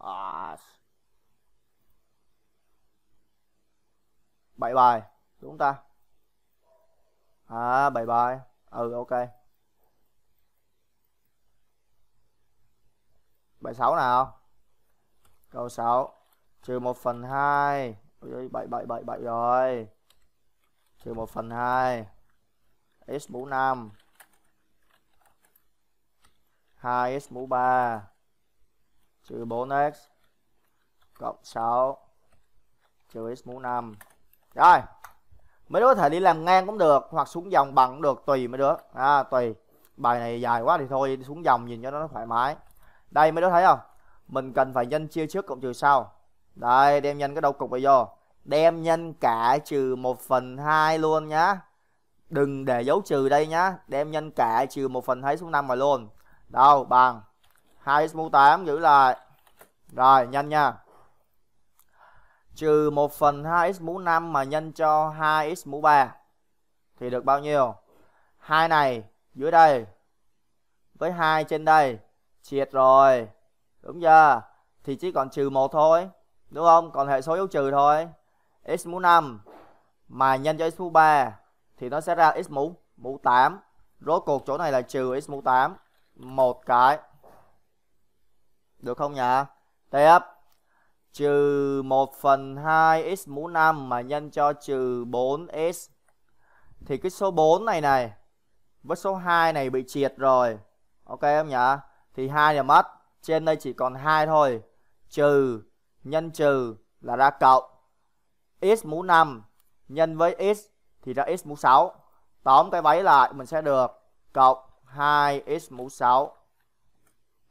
à. 7 bài đúng ta À 7 bài Ừ ok bài 6 nào câu 6 trừ 1 phần 2 Ôi ơi, 7, 7, 7, 7 rồi trừ 1 phần 2 x mũ 5 2 x mũ 3 trừ 4x cộng 6 trừ x mũ 5 rồi mấy đứa có thể đi làm ngang cũng được hoặc xuống dòng bằng cũng được tùy mấy đứa à tùy bài này dài quá thì thôi xuống dòng nhìn cho nó thoải mái đây mới đó thấy không mình cần phải nhân chia trước cộng trừ sau đây đem nhân cái đầu cục vào vô đem nhân cả trừ 1 phần 2 luôn nhá đừng để dấu trừ đây nhá đem nhân cả trừ 1 phần 2 số 5 vào luôn đâu bằng 2 x mũ 8 giữ lại rồi nhanh nha trừ 1 phần 2 x mũ 5 mà nhân cho 2 x mũ 3 thì được bao nhiêu hai này dưới đây với hai trên đây triệt rồi đúng chưa thì chỉ còn trừ một thôi đúng không còn hệ số dấu trừ thôi x mũ 5 mà nhân cho x mũ 3 thì nó sẽ ra x mũ mũ 8 rốt cuộc chỗ này là trừ x mũ 8 một cái được không nhỉ tiếp trừ 1 phần 2 x mũ 5 mà nhân cho trừ 4x thì cái số 4 này này với số 2 này bị triệt rồi ok không nhỉ thì hai là mất trên đây chỉ còn hai thôi trừ nhân trừ là ra cộng x mũ 5 nhân với x thì ra x mũ 6 tóm cái váy lại mình sẽ được cộng 2x mũ 6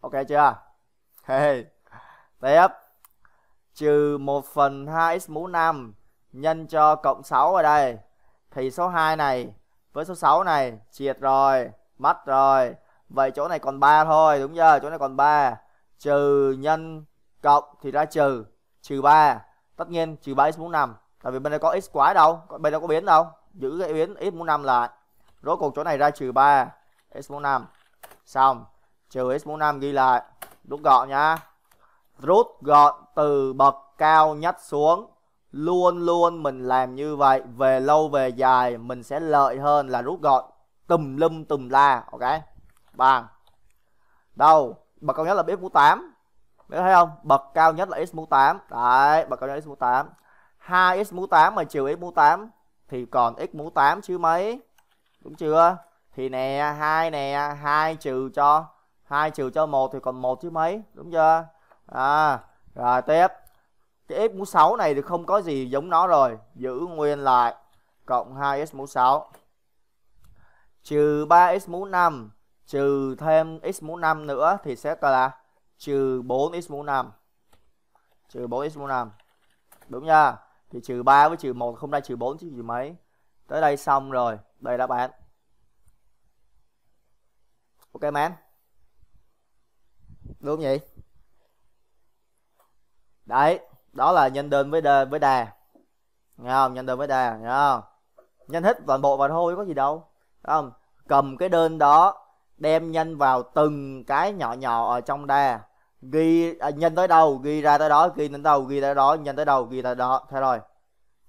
ok chưa hey. tiếp trừ 1 phần 2x mũ 5 nhân cho cộng 6 ở đây thì số 2 này với số 6 này triệt rồi mất rồi vậy chỗ này còn 3 thôi đúng chưa chỗ này còn 3 trừ nhân cộng thì ra trừ trừ 3 tất nhiên trừ 3 x mũ 5 tại vì bên đây có x quá đâu bên đây có biến đâu giữ cái biến x mũ 5 lại rốt cuộc chỗ này ra trừ 3 x mũ 5 xong trừ x mũ 5 ghi lại rút gọn nha rút gọn từ bậc cao nhất xuống luôn luôn mình làm như vậy về lâu về dài mình sẽ lợi hơn là rút gọn tùm lum tùm la ok bằng đâu bậc cao nhất là x mũ 8 Mấy thấy không bậc cao nhất là x mũ 8 đấy bậc cao nhất x mũ 8 2 x mũ 8 mà trừ x mũ 8 thì còn x mũ 8 chứ mấy đúng chưa thì nè hai nè hai trừ cho hai trừ cho một thì còn một chứ mấy đúng chưa à rồi tiếp cái x mũ 6 này thì không có gì giống nó rồi giữ nguyên lại cộng 2 x mũ 6 trừ 3 x mũ 5 trừ thêm x mũ 5 nữa thì sẽ là trừ 4 x mũ 5 trừ 4 x mũ 5 đúng nha thì trừ 3 với trừ 1 không ra trừ 4 chứ gì mấy tới đây xong rồi đây là bạn ok man đúng vậy đấy đó là nhân đơn với đề, với đà nghe không nhân đơn với đà nghe không nhanh hết toàn bộ và thôi có gì đâu Đấy không cầm cái đơn đó đem nhân vào từng cái nhỏ nhỏ ở trong đa ghi à, nhân tới đâu ghi ra tới đó ghi đến đâu ghi tới đó nhân tới đâu ghi tới đó thế rồi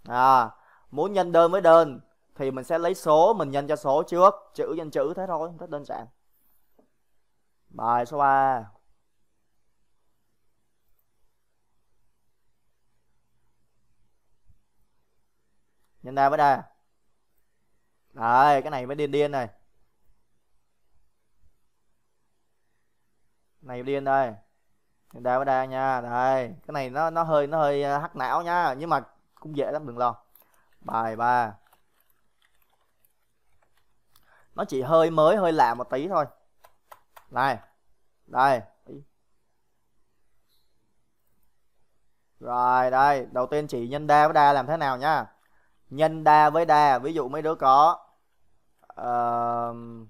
à muốn nhân đơn với đơn thì mình sẽ lấy số mình nhân cho số trước chữ nhân chữ thế thôi rất đơn giản bài số 3 nhân đa với đa đấy cái này mới điên điên này này điên đây đa với đa nha đây cái này nó nó hơi nó hơi ờ, hắc não nha nhưng mà cũng dễ lắm đừng lo bài ba nó chỉ hơi mới hơi lạ một tí thôi này đây rồi đây đầu tiên chị nhân đa với đa làm thế nào nha nhân đa với đa ví dụ mấy đứa có uh,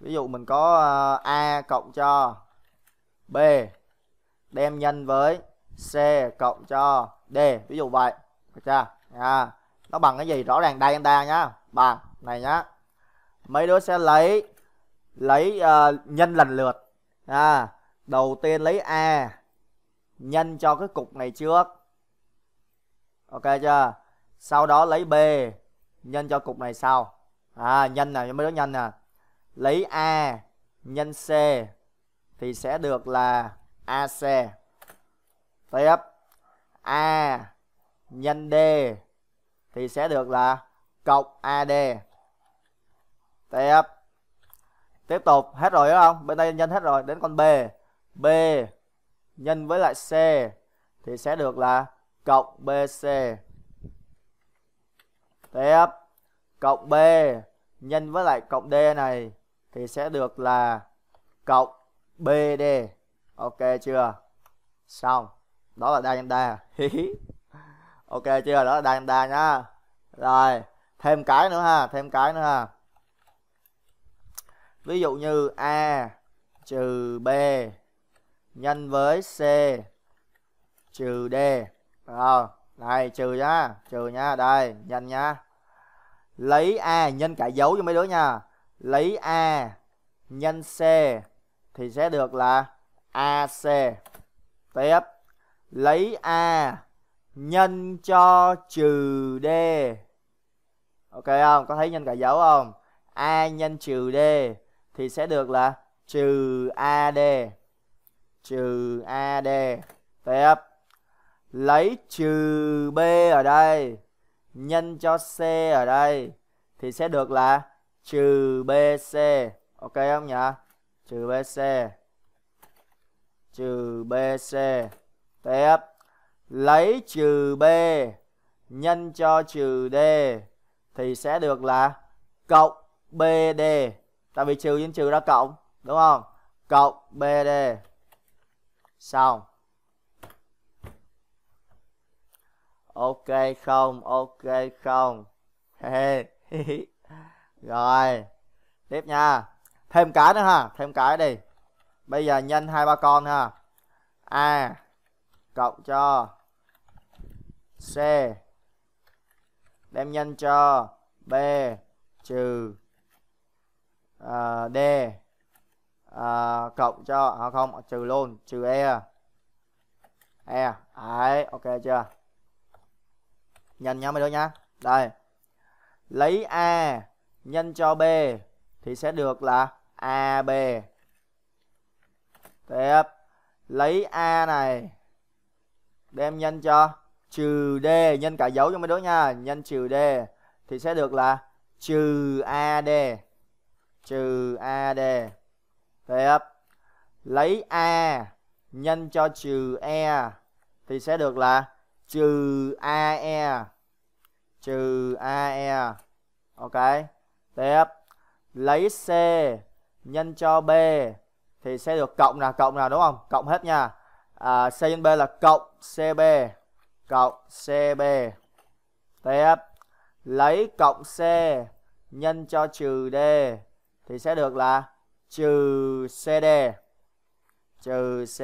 ví dụ mình có ờ, a cộng cho b đem nhân với c cộng cho d ví dụ vậy được chưa à, nó bằng cái gì rõ ràng đây anh ta nhá bằng này nhá mấy đứa sẽ lấy lấy uh, nhân lần lượt à, đầu tiên lấy a nhân cho cái cục này trước ok chưa sau đó lấy b nhân cho cục này sau à nhân này mấy đứa nhân nè lấy A nhân C thì sẽ được là AC. Tiếp A nhân D thì sẽ được là cộng AD. Tiếp. Tiếp tục hết rồi đúng không? Bên đây nhân hết rồi, đến con B. B nhân với lại C thì sẽ được là cộng BC. Tiếp. Cộng B nhân với lại cộng D này thì sẽ được là cộng BD. Ok chưa? Xong. Đó là đa nhân đa. ok chưa? Đó là đa nhân đa nhá. Rồi, thêm cái nữa ha, thêm cái nữa ha. Ví dụ như A trừ B nhân với C trừ D. Rồi, này trừ nhá, trừ nhá, đây, nhanh nhá. Lấy A nhân cả dấu cho mấy đứa nha lấy A nhân C thì sẽ được là AC. Tiếp, lấy A nhân cho trừ D. Ok không? Có thấy nhân cả dấu không? A nhân trừ D thì sẽ được là trừ AD. Trừ AD. Tiếp, lấy trừ B ở đây nhân cho C ở đây thì sẽ được là trừ BC. Ok không nhỉ? Trừ BC. Trừ BC. Tiếp. Lấy trừ B nhân cho trừ D thì sẽ được là cộng BD. Tại vì trừ nhân trừ ra cộng, đúng không? Cộng BD. Xong. Ok không? Ok không? Hey. rồi tiếp nha thêm cái nữa ha thêm cái đi bây giờ nhân hai ba con ha a cộng cho c đem nhân cho b trừ uh, d uh, cộng cho à, không trừ luôn trừ e à. e đấy ok chưa nhân nhau mấy đứa nhá đây lấy a nhân cho B thì sẽ được là AB. Tiếp, lấy A này đem nhân cho trừ D, nhân cả dấu cho mấy đứa nha, nhân trừ D thì sẽ được là trừ AD. Trừ AD. Tiếp, lấy A nhân cho trừ E thì sẽ được là trừ AE. Trừ AE. Ok. Tiếp. Lấy C nhân cho B thì sẽ được cộng nào cộng nào đúng không? Cộng hết nha. À, C nhân B là cộng CB. Cộng CB. Tiếp. Lấy cộng C nhân cho trừ D thì sẽ được là trừ CD. Trừ CD.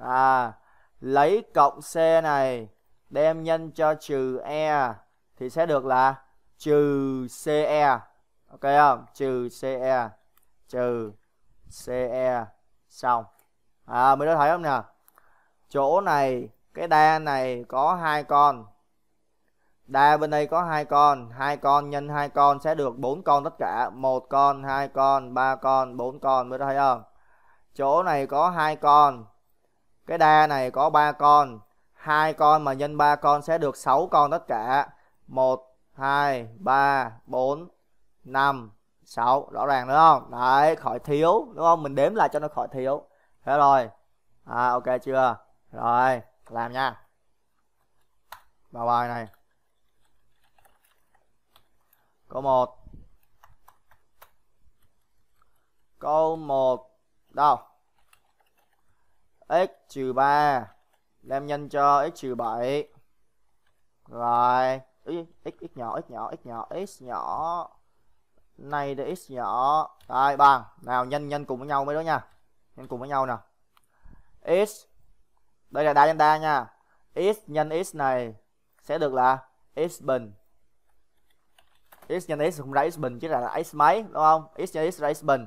À, lấy cộng C này đem nhân cho trừ E thì sẽ được là trừ CE ok không trừ CE trừ CE xong à, mình đã thấy không nè chỗ này cái đa này có hai con đa bên đây có hai con hai con nhân hai con sẽ được bốn con tất cả một con hai con ba con bốn con mới thấy không chỗ này có hai con cái đa này có ba con hai con mà nhân ba con sẽ được 6 con tất cả một 2 3 4 5 6 rõ ràng đúng không đấy khỏi thiếu đúng không mình đếm lại cho nó khỏi thiếu thế rồi à, ok chưa rồi làm nha vào bài này câu 1 câu 1 đâu x trừ 3 đem nhân cho x trừ 7 rồi x x nhỏ x nhỏ x nhỏ x nhỏ này để x nhỏ đây bằng nào nhân nhân cùng với nhau mấy đó nha nhân cùng với nhau nè x đây là đa nhân đa nha x nhân x này sẽ được là x bình x nhân x không ra x bình chứ là, là x mấy đúng không x nhân x ra x bình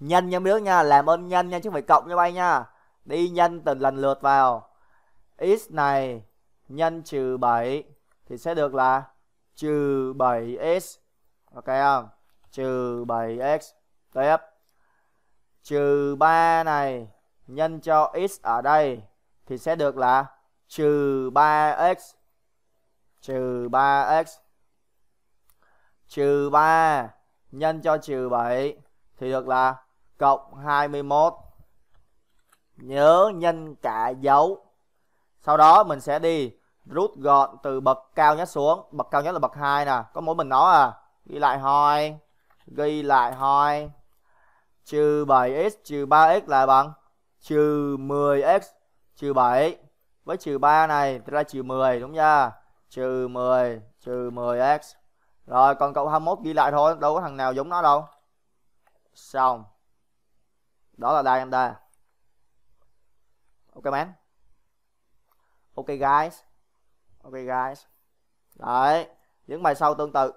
nhân nha mấy đứa nha làm ơn nhân nha chứ không phải cộng như bay nha đi nhân từng lần lượt vào x này nhân trừ 7 thì sẽ được là trừ 7x ok không trừ 7x tiếp trừ 3 này nhân cho x ở đây thì sẽ được là trừ 3x trừ 3x trừ 3 nhân cho trừ 7 thì được là cộng 21 nhớ nhân cả dấu sau đó mình sẽ đi rút gọn từ bậc cao nhất xuống bậc cao nhất là bậc 2 nè có mỗi mình nó à ghi lại hoi ghi lại hoi trừ 7x trừ 3x là bằng trừ 10x trừ 7 với trừ 3 này ra trừ 10 đúng nha trừ 10 trừ 10x rồi còn cậu 21 ghi lại thôi đâu có thằng nào giống nó đâu xong đó là đây em ta ok man ok guys ok guys đấy những bài sau tương tự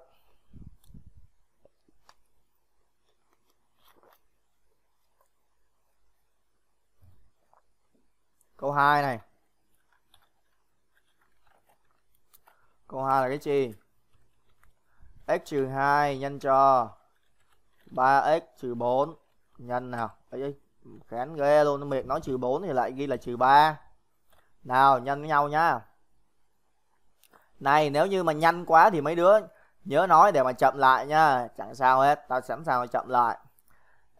câu 2 này câu 2 là cái gì x trừ 2 nhân cho 3x trừ 4 nhân nào ấy ghê luôn miệng nói trừ 4 thì lại ghi là trừ 3 nào nhân với nhau nhá này nếu như mà nhanh quá thì mấy đứa nhớ nói để mà chậm lại nha chẳng sao hết tao sẵn sàng chậm lại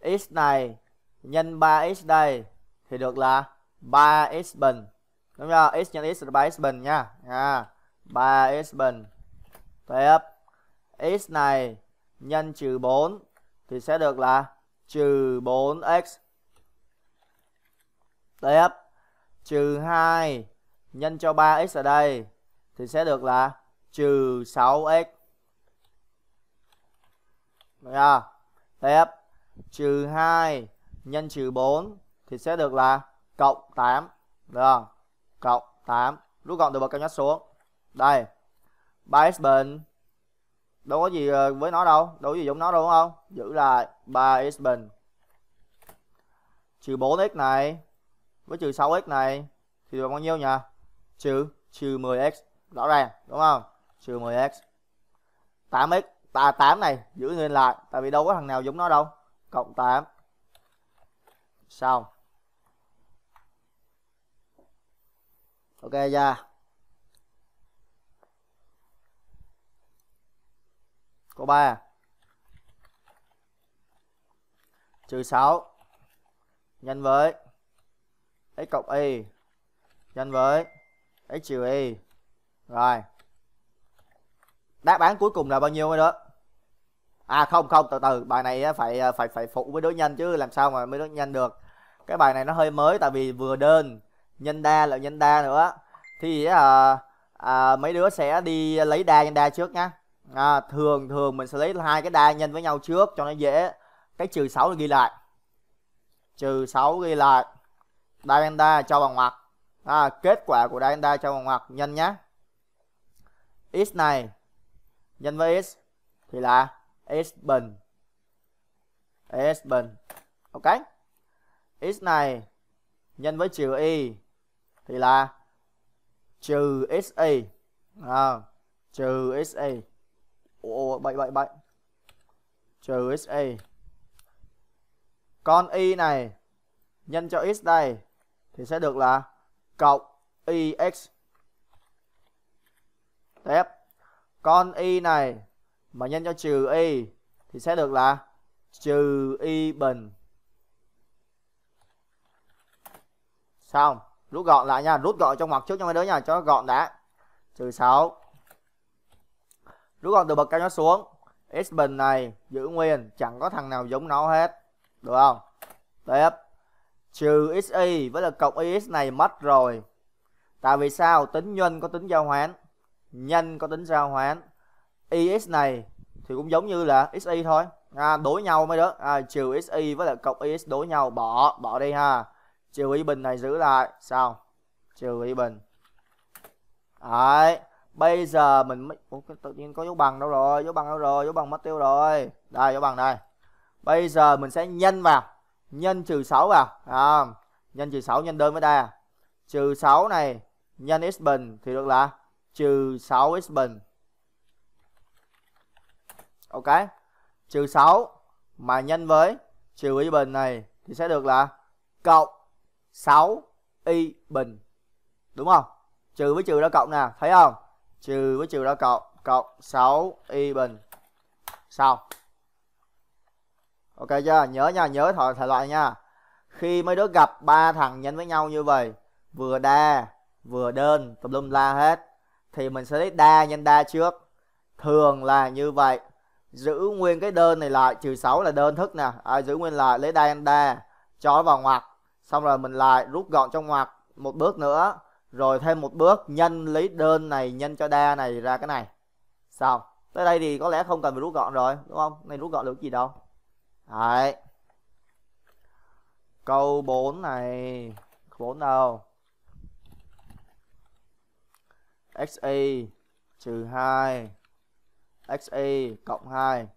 x này nhân 3x đây thì được là 3x bình đúng không x nhân x là 3x bình nha à, 3x bình tiếp x này nhân trừ 4 thì sẽ được là trừ 4x tiếp trừ 2 nhân cho 3x ở đây thì sẽ được là trừ 6x. Được chưa? Tiếp, trừ 2 nhân trừ 4 thì sẽ được là cộng 8. Được không? Cộng 8. Rút gọn từ bậc cao nhất xuống. Đây. 3x bình. Đâu có gì ờ, với nó đâu. Đâu có gì giống nó đâu đúng không? Giữ lại 3x bình. Trừ 4x này. Với trừ 6x này. Thì được bao nhiêu nhỉ? Trừ. Trừ 10x rõ ràng đúng không trừ 10x 8x ta 8 này giữ nguyên lại tại vì đâu có thằng nào giống nó đâu cộng 8 xong ok ra yeah. câu 3 trừ 6 nhân với x cộng y nhân với x trừ y rồi. Đáp án cuối cùng là bao nhiêu mới được? À không không từ từ bài này phải à, phải phải phụ với đối nhanh chứ làm sao mà mới đối nhanh được. Cái bài này nó hơi mới tại vì vừa đơn nhân đa là nhân đa nữa. Thì à, à, mấy đứa sẽ đi lấy đa nhân đa trước nhá. À, thường thường mình sẽ lấy hai cái đa nhân với nhau trước cho nó dễ. Cái trừ 6 ghi lại. Trừ 6 ghi lại. Đa nhân đa cho bằng ngoặc. À, kết quả của đa nhân đa cho bằng ngoặc nhân nhá x này nhân với x thì là x bình x bình ok x này nhân với trừ y thì là trừ si à, trừ si ồ bậy bậy bậy trừ si con y này nhân cho x đây thì sẽ được là cộng ix tiếp con y này mà nhân cho trừ y thì sẽ được là trừ y bình xong rút gọn lại nha rút gọn trong ngoặc trước cho mấy đứa nha cho nó gọn đã trừ 6 rút gọn từ bậc cao nó xuống x bình này giữ nguyên chẳng có thằng nào giống nó hết được không tiếp trừ x y với là cộng y x này mất rồi tại vì sao tính nhân có tính giao hoán nhanh có tính giao hoán is này thì cũng giống như là xy thôi à, đối nhau mới đó à, trừ xy với lại cộng is đối nhau bỏ bỏ đi ha trừ y bình này giữ lại sao trừ y bình đấy bây giờ mình mới Ủa, tự nhiên có dấu bằng đâu rồi dấu bằng đâu rồi dấu bằng mất tiêu rồi đây dấu bằng đây bây giờ mình sẽ nhân vào nhân trừ 6 vào à, nhân trừ 6 nhân đơn với đây trừ 6 này nhân x bình thì được là trừ 6 x bình. Ok. Trừ 6 mà nhân với trừ y bình này thì sẽ được là cộng 6 y bình. Đúng không? Trừ với trừ ra cộng nè, thấy không? Trừ với trừ ra cộng, cộng 6 y bình. Xong. Ok chưa? Nhớ nha, nhớ thoại thể loại nha. Khi mấy đứa gặp ba thằng nhân với nhau như vậy, vừa đa, vừa đơn, tùm lum la hết thì mình sẽ lấy đa nhân đa trước thường là như vậy giữ nguyên cái đơn này lại trừ 6 là đơn thức nè à, giữ nguyên lại lấy đa nhân đa cho vào ngoặc xong rồi mình lại rút gọn trong ngoặc một bước nữa rồi thêm một bước nhân lấy đơn này nhân cho đa này ra cái này xong tới đây thì có lẽ không cần phải rút gọn rồi đúng không này rút gọn được gì đâu đấy câu 4 này 4 đâu XY trừ 2 XY cộng 2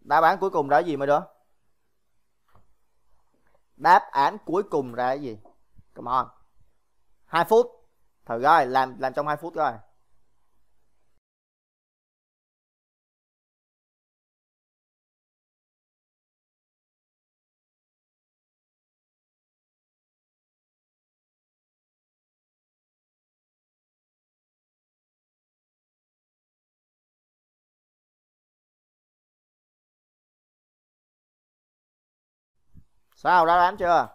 Đáp án cuối cùng ra gì mới đó Đáp án cuối cùng ra cái gì Come on 2 phút Thử coi làm làm trong 2 phút coi sao đã đoán chưa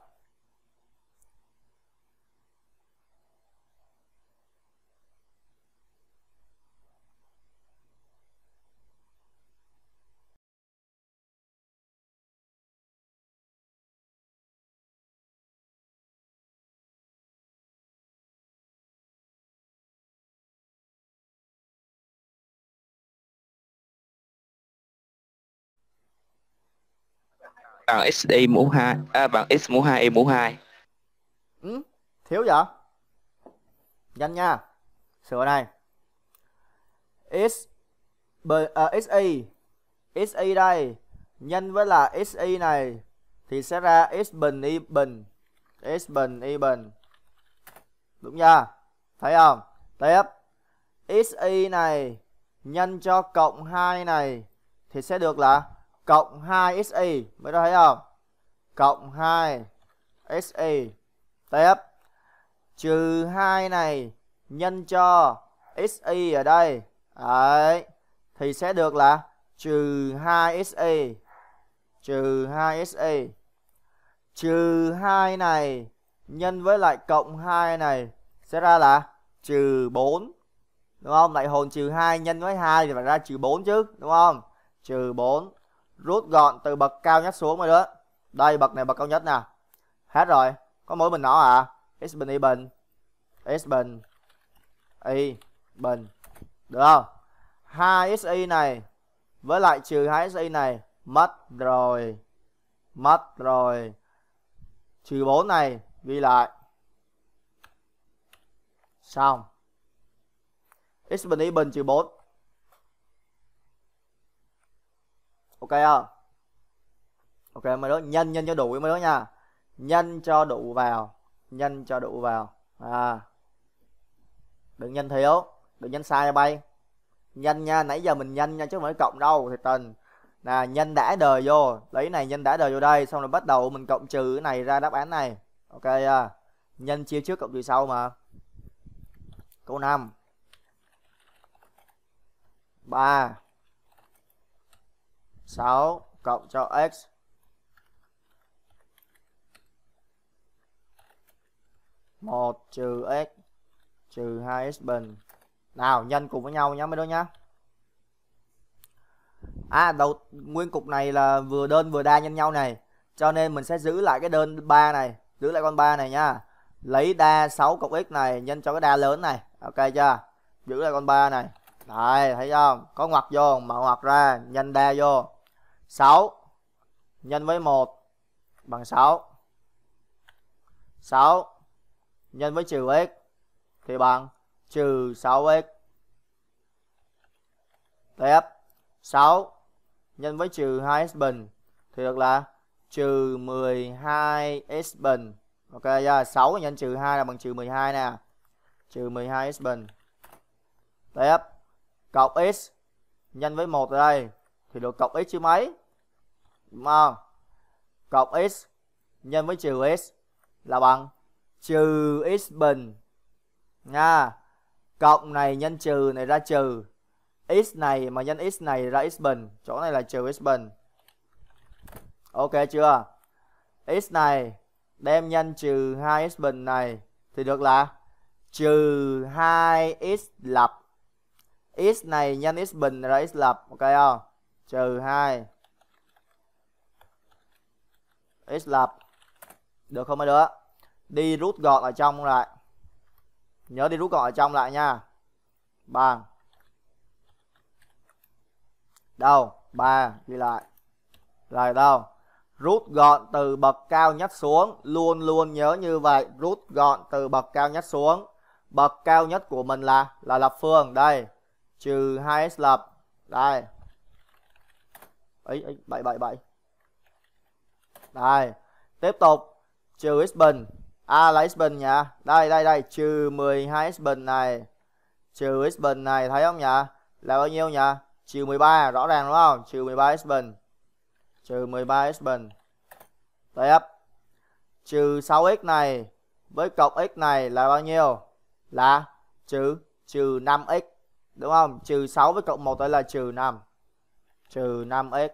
bằng x y mũ 2 à, bằng x mũ 2 y e mũ 2 ừ, thiếu vậy nhanh nha sửa này x b à, x y x y đây nhân với là x y này thì sẽ ra x bình y e bình x bình y e bình đúng nha thấy không tiếp x y này nhân cho cộng 2 này thì sẽ được là cộng 2 SI mới thấy không? Cộng 2 SI tiếp trừ 2 này nhân cho SI ở đây. Đấy. Thì sẽ được là trừ 2 SI trừ 2 SI trừ 2 này nhân với lại cộng 2 này sẽ ra là trừ 4 đúng không? Lại hồn trừ 2 nhân với 2 thì phải ra trừ 4 chứ, đúng không? Trừ 4 rút gọn từ bậc cao nhất xuống mấy đó. đây bậc này bậc cao nhất nè hết rồi có mỗi mình nó à x bình y bình x bình y bình được không 2xy này với lại trừ 2xy này mất rồi mất rồi trừ 4 này ghi lại xong x bình y bình trừ 4 ok không ok mấy đứa nhân nhân cho đủ mấy đứa nha nhân cho đủ vào nhân cho đủ vào à đừng nhân thiếu đừng nhân sai bay Nhân nha nãy giờ mình nhân nha chứ không phải cộng đâu thì tình là nhân đã đời vô lấy này nhân đã đời vô đây xong rồi bắt đầu mình cộng trừ cái này ra đáp án này ok à. nhân chia trước cộng trừ sau mà câu 5 3 6 cộng cho x một trừ x trừ 2 x bình nào nhân cùng với nhau nhá mấy đứa nhá à đầu nguyên cục này là vừa đơn vừa đa nhân nhau này cho nên mình sẽ giữ lại cái đơn 3 này giữ lại con 3 này nhá lấy đa 6 cộng x này nhân cho cái đa lớn này ok chưa giữ lại con 3 này đấy thấy không có ngoặc vô mở ngoặc ra nhân đa vô 6 nhân với 1 bằng 6. 6 nhân với trừ x thì bằng trừ 6x. Tiếp 6 nhân với trừ 2x bình thì được là trừ 12x bình. Ok giờ Yeah. 6 nhân trừ 2 là bằng trừ 12 nè. Trừ 12x bình. Tiếp cộng x nhân với 1 ở đây thì được cộng x chứ mấy? đúng không cộng x nhân với trừ x là bằng trừ x bình nha cộng này nhân trừ này ra trừ x này mà nhân x này ra x bình chỗ này là trừ x bình ok chưa x này đem nhân trừ 2x bình này thì được là trừ 2x lập x này nhân x bình ra x lập ok không trừ 2 x lập được không mấy đứa đi rút gọn ở trong lại nhớ đi rút gọn ở trong lại nha bằng đâu ba đi lại lại đâu rút gọn từ bậc cao nhất xuống luôn luôn nhớ như vậy rút gọn từ bậc cao nhất xuống bậc cao nhất của mình là là lập phương đây trừ 2x lập đây ấy bảy bảy bảy đây, tiếp tục trừ x bình. A là x bình nhỉ Đây đây đây, trừ 12 x bình này. Trừ x bình này thấy không nhỉ? Là bao nhiêu nhỉ? Trừ 13 rõ ràng đúng không? Trừ 13 x bình. Trừ 13 x bình. Tiếp. Trừ 6x này với cộng x này là bao nhiêu? Là trừ trừ 5x đúng không? Trừ 6 với cộng 1 tới là trừ 5. Trừ 5x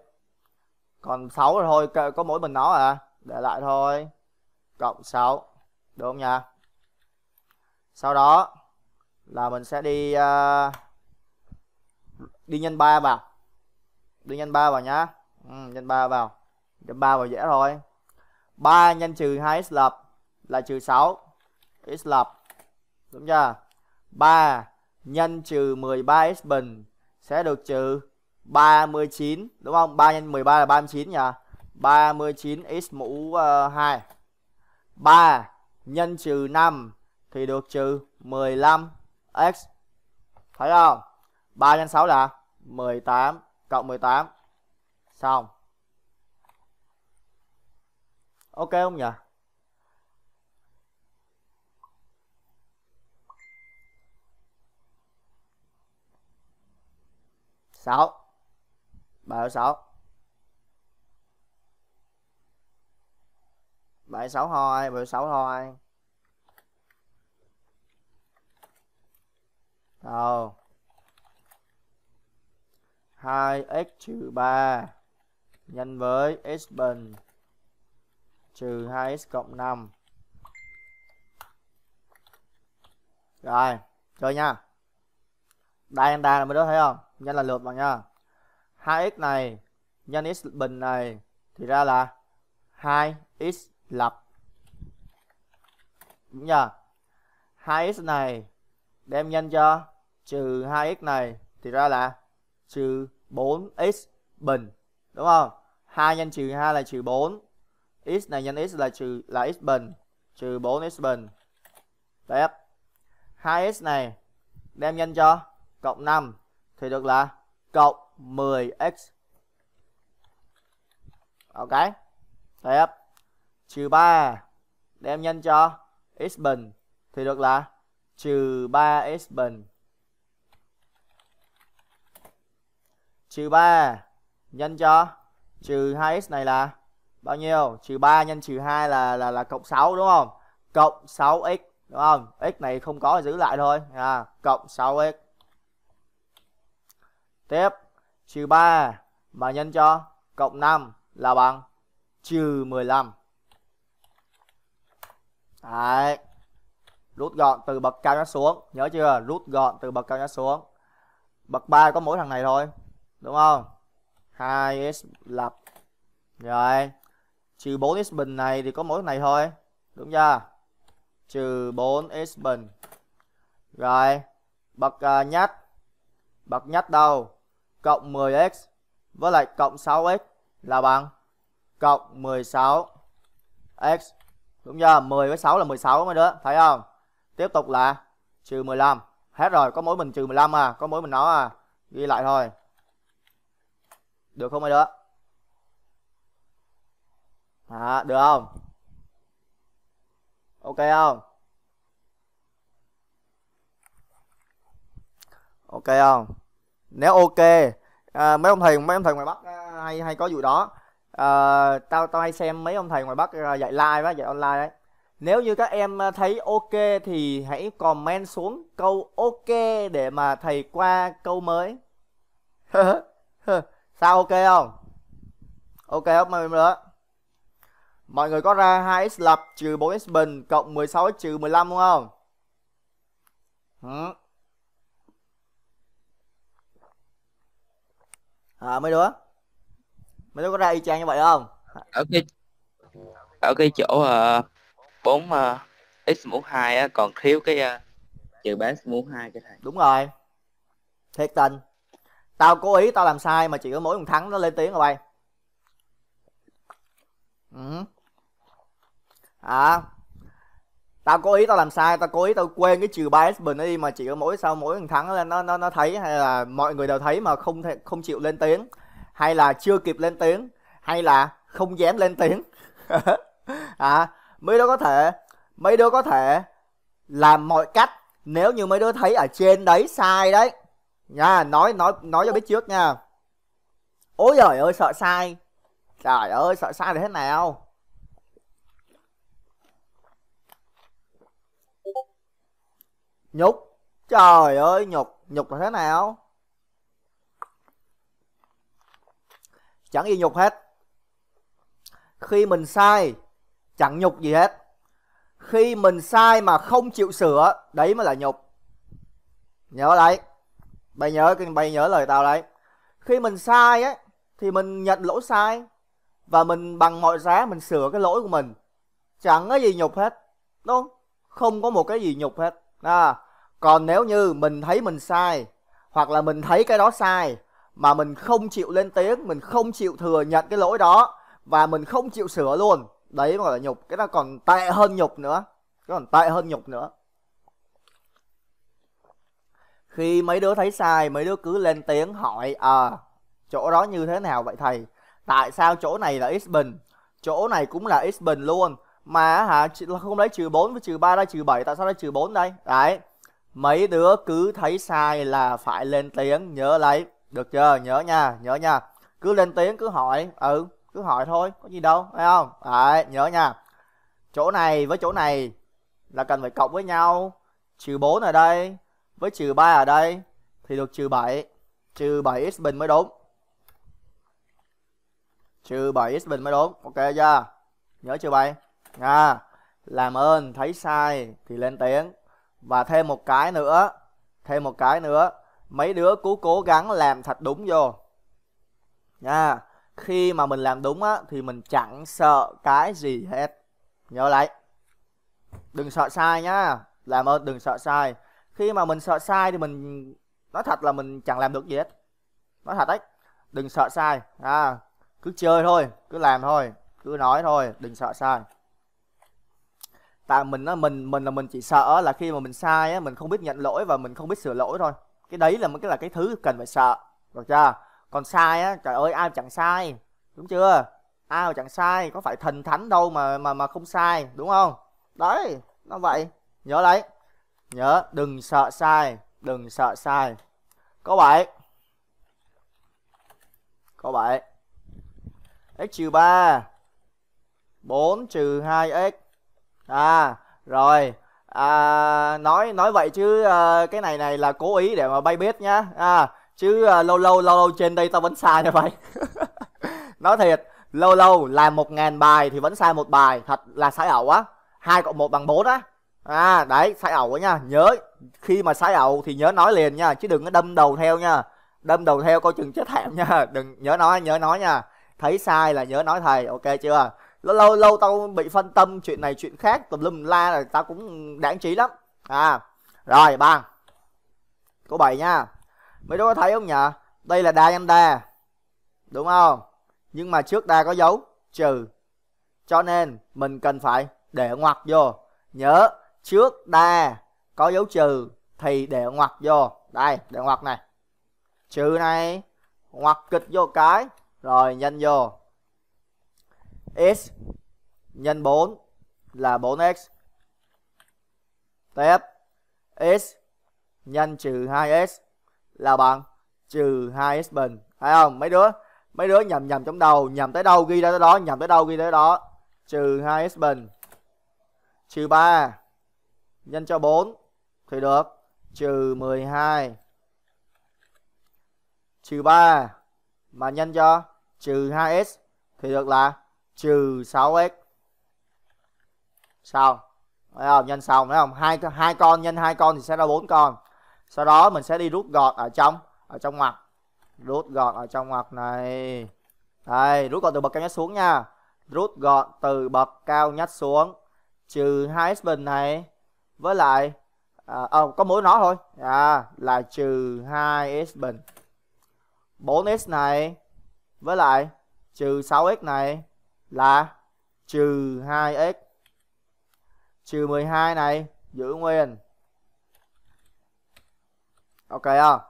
còn 6 rồi thôi có mỗi mình nó à để lại thôi cộng 6 đúng không nha sau đó là mình sẽ đi uh, đi nhân 3 vào đi nhân 3 vào nhá ừ, nhân 3 vào nhân 3 vào dễ thôi 3 nhân trừ 2 x lập là trừ 6 x lập đúng chưa 3 nhân trừ 13 x bình sẽ được trừ 39 đúng không? 3 x 13 là 39 nhỉ? 39 x mũ uh, 2. 3 nhân trừ 5 thì được trừ 15 x. Thấy không? 3 nhân 6 là 18 cộng 18. Xong. Ok không nhỉ? sáu bảy sáu bảy sáu thôi bảy sáu thôi đâu hai x trừ ba nhân với x bình trừ 2x cộng 5 rồi chơi nha đây anh ta là mới đó thấy không nhanh là lượt bạn nha 2x này nhân x bình này thì ra là 2x lập. Đúng nhờ? 2x này đem nhân cho trừ 2x này thì ra là trừ 4x bình. Đúng không? 2 nhân trừ 2 là trừ 4. x này nhân x là trừ là x bình trừ 4x bình. Đẹp. 2x này đem nhân cho cộng 5 thì được là cộng 10x. Ok. tiếp, Trừ 3 đem nhân cho x bình thì được là trừ 3x bình. Trừ 3 nhân cho trừ 2x này là bao nhiêu? Trừ 3 nhân trừ 2 là là là cộng 6 đúng không? Cộng 6x đúng không? X này không có giữ lại thôi. À, cộng 6x. Tiếp trừ 3 mà nhân cho cộng 5 là bằng trừ 15. Đấy. Rút gọn từ bậc cao nhất xuống, nhớ chưa? Rút gọn từ bậc cao nhất xuống. Bậc 3 có mỗi thằng này thôi, đúng không? 2x lập. Rồi. Trừ 4x bình này thì có mỗi này thôi, đúng chưa? Trừ 4x bình. Rồi, bậc uh, nhất. Bậc nhất đâu? cộng 10x với lại cộng 6x là bằng cộng 16x. Đúng chưa? 10 với 6 là 16 mấy đứa, thấy không? Tiếp tục là trừ 15. Hết rồi, có mỗi mình trừ 15 à, có mỗi mình nó à. Ghi lại thôi. Được không mấy đứa? À, được không? Ok không? Ok không? nếu ok à, mấy ông thầy mấy ông thầy ngoài bắc à, hay hay có vụ đó à, tao tao hay xem mấy ông thầy ngoài bắc à, dạy live á dạy online đấy nếu như các em à, thấy ok thì hãy comment xuống câu ok để mà thầy qua câu mới sao ok không ok không mọi người mọi người có ra 2 x lập trừ 4 x bình cộng 16 x trừ 15 đúng không ừ. à, mấy đứa mấy đứa có ra y chang như vậy không ở cái ở cái chỗ ờ, bốn uh, 4, uh, x mũ hai uh, còn thiếu cái uh, trừ bán x mũ hai cái thầy đúng rồi thiệt tình tao cố ý tao làm sai mà chỉ có mỗi thằng thắng nó lên tiếng rồi bay ừ. à tao cố ý tao làm sai tao cố ý tao quên cái trừ bias bình đi mà chỉ có mỗi sau mỗi thằng thắng lên nó nó nó thấy hay là mọi người đều thấy mà không thể, không chịu lên tiếng hay là chưa kịp lên tiếng hay là không dám lên tiếng à mấy đứa có thể mấy đứa có thể làm mọi cách nếu như mấy đứa thấy ở trên đấy sai đấy nha nói nói nói cho biết trước nha ôi giời ơi sợ sai trời ơi sợ sai là thế nào nhục trời ơi nhục nhục là thế nào chẳng gì nhục hết khi mình sai chẳng nhục gì hết khi mình sai mà không chịu sửa đấy mới là nhục nhớ đấy bay nhớ bay nhớ lời tao đấy khi mình sai ấy thì mình nhận lỗi sai và mình bằng mọi giá mình sửa cái lỗi của mình chẳng có gì nhục hết đúng không không có một cái gì nhục hết à còn nếu như mình thấy mình sai hoặc là mình thấy cái đó sai mà mình không chịu lên tiếng mình không chịu thừa nhận cái lỗi đó và mình không chịu sửa luôn đấy gọi là nhục cái đó còn tệ hơn nhục nữa cái còn tệ hơn nhục nữa khi mấy đứa thấy sai mấy đứa cứ lên tiếng hỏi à chỗ đó như thế nào vậy thầy tại sao chỗ này là x bình chỗ này cũng là x bình luôn mà hả không lấy trừ 4 với trừ 3 ra trừ 7 tại sao lại trừ 4 đây đấy mấy đứa cứ thấy sai là phải lên tiếng nhớ lấy được chưa nhớ nha nhớ nha cứ lên tiếng cứ hỏi ừ cứ hỏi thôi có gì đâu thấy không đấy nhớ nha chỗ này với chỗ này là cần phải cộng với nhau trừ 4 ở đây với trừ 3 ở đây thì được trừ 7 trừ 7 x bình mới đúng trừ 7 x bình mới đúng ok chưa nhớ chưa bay à làm ơn thấy sai thì lên tiếng và thêm một cái nữa thêm một cái nữa mấy đứa cứ cố gắng làm thật đúng vô nha khi mà mình làm đúng á thì mình chẳng sợ cái gì hết nhớ lại đừng sợ sai nhá làm ơn đừng sợ sai khi mà mình sợ sai thì mình nói thật là mình chẳng làm được gì hết nói thật đấy đừng sợ sai à cứ chơi thôi cứ làm thôi cứ nói thôi đừng sợ sai tại mình á mình mình là mình chỉ sợ là khi mà mình sai á mình không biết nhận lỗi và mình không biết sửa lỗi thôi cái đấy là cái là cái thứ cần phải sợ được chưa còn sai á trời ơi ai chẳng sai đúng chưa ai mà chẳng sai có phải thần thánh đâu mà mà mà không sai đúng không đấy nó vậy nhớ lấy nhớ đừng sợ sai đừng sợ sai có 7 có 7 x trừ ba 4 trừ 2x à rồi à, nói nói vậy chứ à, cái này này là cố ý để mà bay biết nhá à chứ à, lâu lâu lâu lâu trên đây tao vẫn sai như vậy nói thiệt lâu lâu làm một ngàn bài thì vẫn sai một bài thật là sai ẩu á hai cộng một bằng bốn á à đấy sai ẩu á nha nhớ khi mà sai ẩu thì nhớ nói liền nha chứ đừng có đâm đầu theo nha đâm đầu theo coi chừng chết thảm nha đừng nhớ nói nhớ nói nha thấy sai là nhớ nói thầy ok chưa lâu lâu lâu tao bị phân tâm chuyện này chuyện khác tùm lum la là tao cũng đáng trí lắm à rồi ba câu bảy nha mấy đứa có thấy không nhỉ đây là đa nhân đa đúng không nhưng mà trước đa có dấu trừ cho nên mình cần phải để ngoặc vô nhớ trước đa có dấu trừ thì để ngoặc vô đây để ngoặc này trừ này ngoặc kịch vô cái rồi nhân vô x nhân 4 là 4x. Tiếp x nhân trừ 2x là bằng trừ 2x bình. Thấy không? Mấy đứa mấy đứa nhầm nhầm trong đầu, nhầm tới đâu ghi ra tới đó, nhầm tới đâu ghi tới đó. Trừ 2x bình trừ 3 nhân cho 4 thì được trừ 12 trừ 3 mà nhân cho trừ 2x thì được là trừ 6x sau thấy không nhân xong thấy không hai hai con nhân hai con thì sẽ ra bốn con sau đó mình sẽ đi rút gọt ở trong ở trong ngoặc rút gọt ở trong ngoặc này đây rút gọt từ bậc cao nhất xuống nha rút gọt từ bậc cao nhất xuống trừ 2 x bình này với lại à, à, có mỗi nó thôi à, là trừ 2 x bình 4 x này với lại trừ 6 x này là trừ 2x trừ 12 này giữ nguyên ok không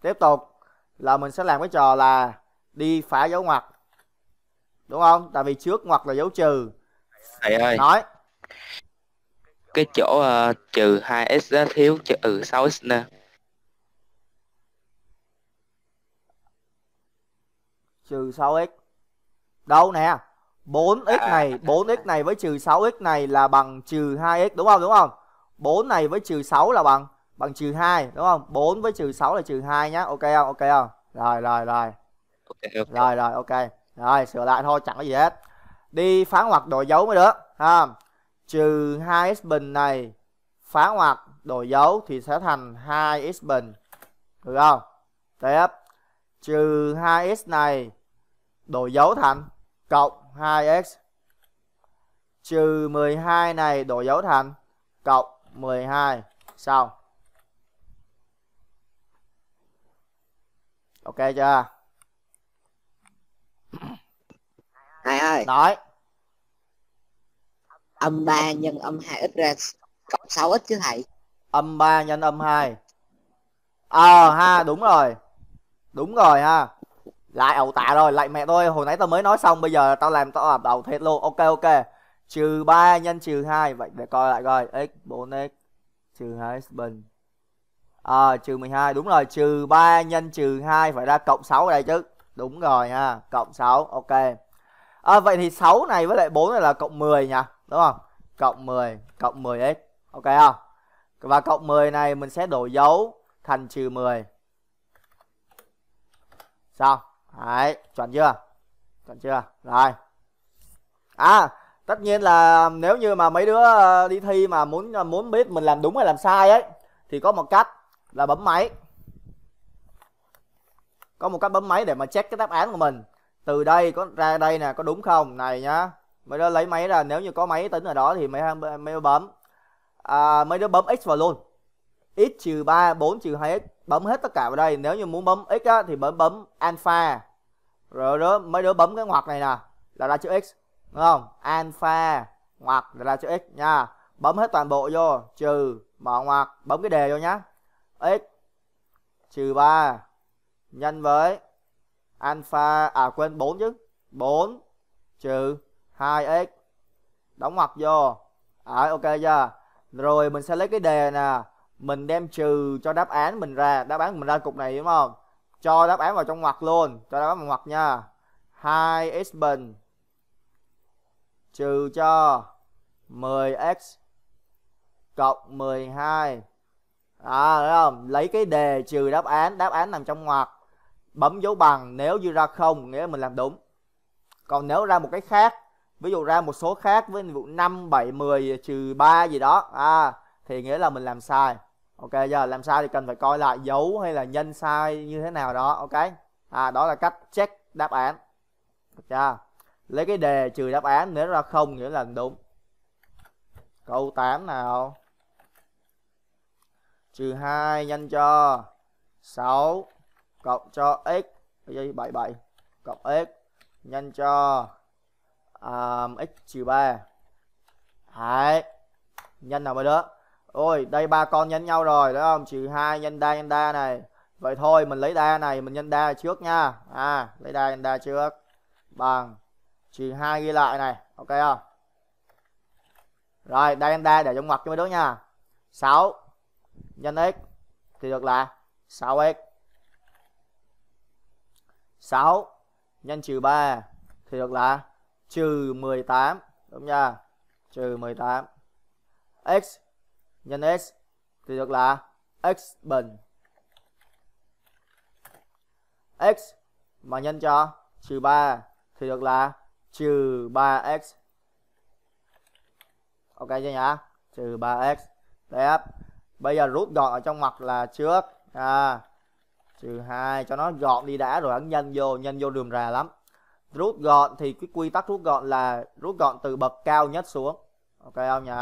tiếp tục là mình sẽ làm cái trò là đi phá dấu ngoặc đúng không tại vì trước ngoặc là dấu trừ thầy ơi nói cái chỗ uh, trừ 2x thiếu trừ 6x ừ, nè trừ 6x đâu nè 4x à. này 4x này với trừ 6x này là bằng trừ 2x đúng không đúng không 4 này với trừ 6 là bằng bằng trừ 2 đúng không 4 với trừ 6 là trừ 2 nhá ok không ok không rồi rồi rồi rồi rồi ok rồi sửa lại thôi chẳng có gì hết đi phá ngoặc đổi dấu mới được ha trừ 2x bình này phá ngoặc đổi dấu thì sẽ thành 2x bình được không tiếp trừ 2x này đổi dấu thành cộng 2x trừ 12 này đổi dấu thành cộng 12 xong. Ok chưa? Thầy ơi. Nói. Âm 3 nhân âm 2 x ra cộng 6 x chứ thầy. Âm 3 nhân âm 2. Ờ à, ha đúng rồi. Đúng rồi ha lại ẩu tả rồi lại mẹ tôi hồi nãy tao mới nói xong bây giờ tao làm tao làm đầu thiệt luôn ok ok trừ 3 nhân trừ 2 vậy để coi lại coi x 4x trừ 2 x bình à, trừ 12 đúng rồi trừ 3 nhân trừ 2 phải ra cộng 6 ở đây chứ đúng rồi ha cộng 6 ok à, vậy thì 6 này với lại 4 này là cộng 10 nha đúng không cộng 10 cộng 10x ok không và cộng 10 này mình sẽ đổi dấu thành trừ 10 sao đấy chuẩn chưa chuẩn chưa rồi à tất nhiên là nếu như mà mấy đứa ờ, đi thi mà muốn ờ, muốn biết mình làm đúng hay làm sai ấy thì có một cách là bấm máy có một cách bấm máy để mà check cái đáp án của mình từ đây có ra đây nè có đúng không này nhá mấy đứa lấy máy ra nếu như có máy tính ở đó thì mấy mấy đứa bấm à, mấy đứa bấm x vào luôn x trừ ba bốn trừ hai x bấm hết tất cả vào đây nếu như muốn bấm x á, thì bấm bấm alpha rồi đó mấy đứa bấm cái ngoặc này nè là ra chữ x đúng không alpha ngoặc là ra chữ x nha bấm hết toàn bộ vô trừ mở ngoặc bấm cái đề vô nhá x trừ 3 nhân với alpha à quên 4 chứ 4 trừ 2x đóng ngoặc vô à, ok chưa rồi mình sẽ lấy cái đề nè mình đem trừ cho đáp án mình ra đáp án mình ra cục này đúng không cho đáp án vào trong ngoặc luôn cho đáp án vào ngoặc nha 2 x bình trừ cho 10x cộng 12 à thấy không lấy cái đề trừ đáp án đáp án nằm trong ngoặc bấm dấu bằng nếu như ra không nghĩa là mình làm đúng còn nếu ra một cái khác ví dụ ra một số khác với vụ 5 7 10 trừ 3 gì đó à thì nghĩa là mình làm sai ok giờ làm sao thì cần phải coi lại dấu hay là nhân sai như thế nào đó ok à đó là cách check đáp án được chưa lấy cái đề trừ đáp án nếu ra không nghĩa là đúng câu 8 nào trừ 2 nhân cho 6 cộng cho x dây 77 cộng x nhân cho um, x trừ 3 Đấy. nhân nào mới được ôi đây ba con nhân nhau rồi đúng không trừ hai nhân đa nhân đa này vậy thôi mình lấy đa này mình nhân đa trước nha à lấy đa nhân đa trước bằng trừ hai ghi lại này ok không rồi đa nhân đa để trong ngoặc cho mấy đứa nha 6 nhân x thì được là 6x 6 nhân trừ 3 thì được là trừ 18 đúng nha trừ 18 x nhân x thì được là x bình x mà nhân cho trừ 3 thì được là trừ 3x ok chưa nhá trừ 3x đẹp bây giờ rút gọn ở trong mặt là trước à, trừ 2 cho nó gọn đi đã rồi ấn nhân vô nhân vô đường rà lắm rút gọn thì cái quy tắc rút gọn là rút gọn từ bậc cao nhất xuống ok không nhỉ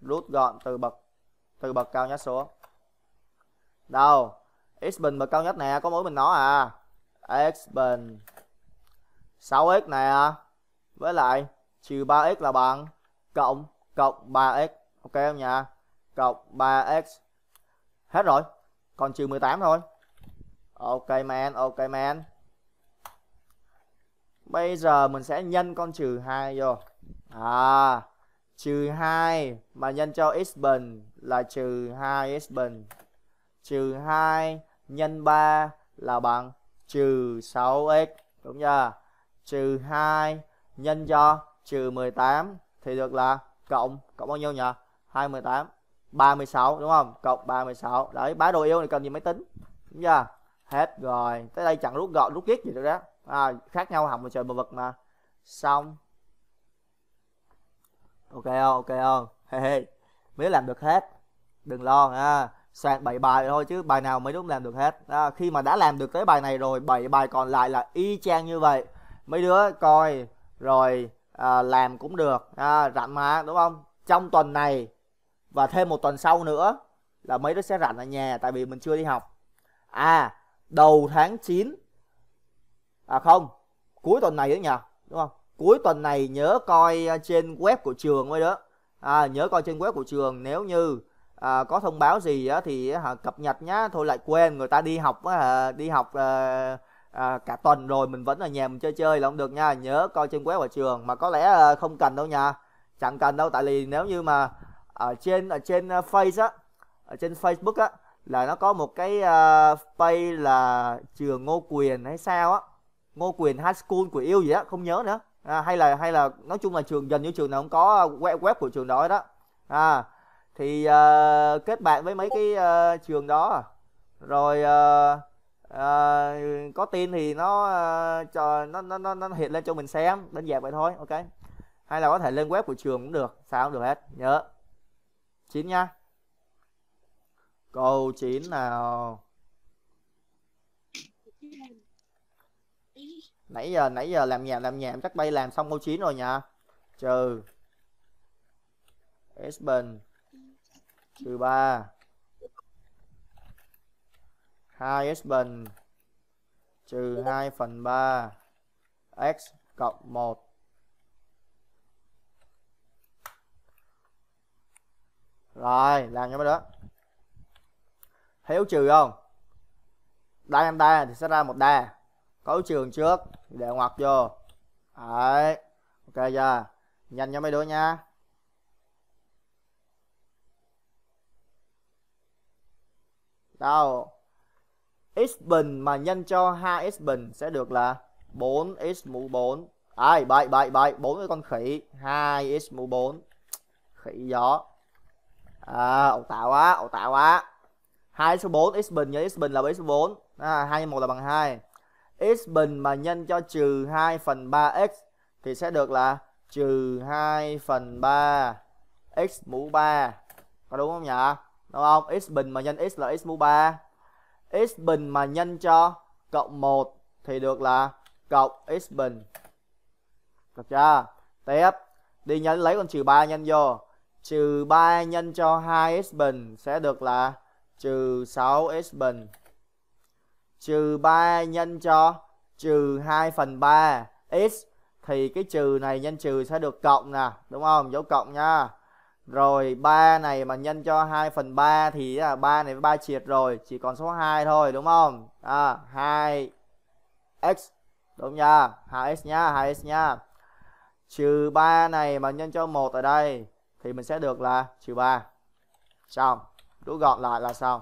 rút gọn từ bậc từ bậc cao nhất xuống đâu x bình bậc cao nhất nè có mỗi mình nó à x bình 6x nè với lại trừ 3x là bằng cộng cộng 3x ok không nhà cộng 3x hết rồi còn trừ 18 thôi ok man ok man bây giờ mình sẽ nhân con trừ 2 vô à trừ 2 mà nhân cho x bình là trừ 2x bình trừ 2 nhân 3 là bằng trừ 6x đúng chưa trừ 2 nhân cho trừ 18 thì được là cộng cộng bao nhiêu nhỉ 28 36 đúng không cộng 36 đấy bá đồ yêu này cần gì máy tính đúng chưa hết rồi tới đây chẳng rút gọn rút kiết gì được đó à, khác nhau hỏng một trời một vật mà xong ok không ok không hey, hey. mấy làm được hết đừng lo ha soạn 7 bài thôi chứ bài nào mấy đứa làm được hết à, khi mà đã làm được tới bài này rồi bảy bài còn lại là y chang như vậy mấy đứa coi rồi à, làm cũng được à, rảnh mà đúng không trong tuần này và thêm một tuần sau nữa là mấy đứa sẽ rảnh ở nhà tại vì mình chưa đi học à đầu tháng 9 à không cuối tuần này nữa nhờ đúng không cuối tuần này nhớ coi à, trên web của trường với đó à, nhớ coi trên web của trường nếu như à, có thông báo gì á, thì à, cập nhật nhá thôi lại quên người ta đi học à, đi học à, à, cả tuần rồi mình vẫn ở nhà mình chơi chơi là không được nha nhớ coi trên web của trường mà có lẽ à, không cần đâu nha chẳng cần đâu tại vì nếu như mà ở trên ở trên à, face á ở trên facebook á là nó có một cái uh, page là trường Ngô Quyền hay sao á Ngô Quyền High School của yêu gì á không nhớ nữa à, hay là hay là nói chung là trường gần như trường nào cũng có à, web, web của trường đó đó à thì uh, kết bạn với mấy cái uh, trường đó rồi uh, uh, có tin thì nó uh, cho nó, nó nó nó hiện lên cho mình xem đơn giản vậy thôi ok hay là có thể lên web của trường cũng được sao cũng được hết nhớ chín nha câu chín nào nãy giờ nãy giờ làm nhảm làm em chắc bay làm xong câu 9 rồi nha trừ s bình trừ 3 2 s bình trừ 2 phần 3 x cộng 1 rồi làm cho mấy đó thấy trừ không đa nhân đa thì sẽ ra một đa có yếu trừ trước để ngoặt vô đấy ok chưa nhanh cho mấy đứa nha đâu x bình mà nhân cho 2 x bình sẽ được là 4 x mũ 4 ai bậy bậy bậy bốn cái con khỉ 2 x mũ 4 khỉ gió à ẩu tạo quá ẩu tạo quá 2 x 4 x bình với x bình là 7 số 4 à, 2 x 1 là bằng 2 x bình mà nhân cho trừ 2 phần 3 x thì sẽ được là trừ 2 phần 3 x mũ 3 có đúng không nhỉ đúng không x bình mà nhân x là x mũ 3 x bình mà nhân cho cộng 1 thì được là cộng x bình được chưa tiếp đi nhấn lấy con trừ 3 nhân vô trừ 3 nhân cho 2 x bình sẽ được là trừ 6 x bình trừ 3 nhân cho trừ 2 phần 3 x thì cái trừ này nhân trừ sẽ được cộng nè đúng không dấu cộng nha rồi 3 này mà nhân cho 2 phần 3 thì là 3 này với 3 triệt rồi chỉ còn số 2 thôi đúng không à, 2 x đúng nha 2x nha 2x nha trừ 3 này mà nhân cho 1 ở đây thì mình sẽ được là trừ 3 xong rút gọn lại là xong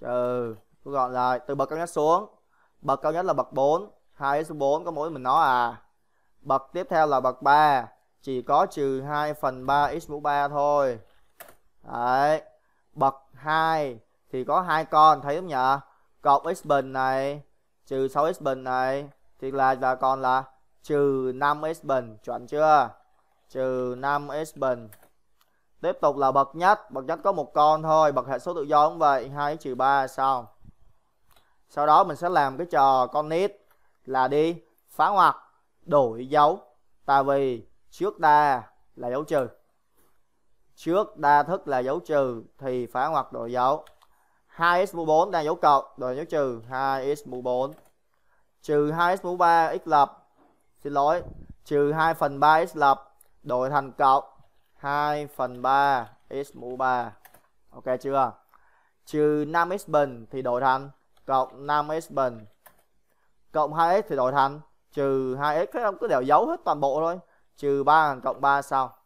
trừ rút gọn lại từ bậc cao nhất xuống bậc cao nhất là bậc 4 2 x 4 có mỗi mình nói à bậc tiếp theo là bậc 3 chỉ có trừ 2 phần 3 x mũ 3 thôi đấy bậc 2 thì có hai con thấy không nhỉ cộng x bình này trừ 6 x bình này thì là là còn là trừ 5 x bình chuẩn chưa trừ 5 x bình tiếp tục là bậc nhất bậc nhất có một con thôi bậc hệ số tự do cũng vậy hai trừ 3 xong sau đó mình sẽ làm cái trò con nít là đi phá ngoặc đổi dấu tại vì trước đa là dấu trừ trước đa thức là dấu trừ thì phá ngoặc đổi dấu 2x4 mũ đang dấu cộng đổi dấu trừ 2x4 mũ trừ 2x3 mũ x lập xin lỗi trừ 2 phần 3 x lập đổi thành cộng 2 phần 3 x mũ 3 ok chưa trừ 5x bình thì đổi thành cộng 5x bình cộng 2x thì đổi thành trừ 2x thấy ông cứ đều giấu hết toàn bộ thôi trừ 3 cộng 3 sau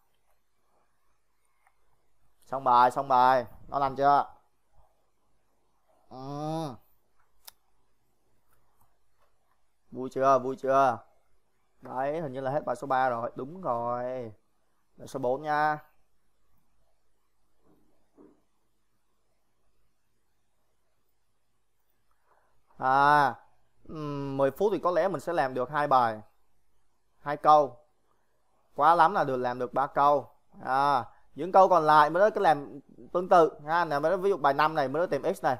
xong bài xong bài nó làm chưa ừ. vui chưa vui chưa đấy hình như là hết bài số 3 rồi đúng rồi số 4 nha à 10 phút thì có lẽ mình sẽ làm được hai bài hai câu quá lắm là được làm được ba câu à, những câu còn lại mới đó cứ làm tương tự ha nè mới đó ví dụ bài 5 này mới đó tìm x này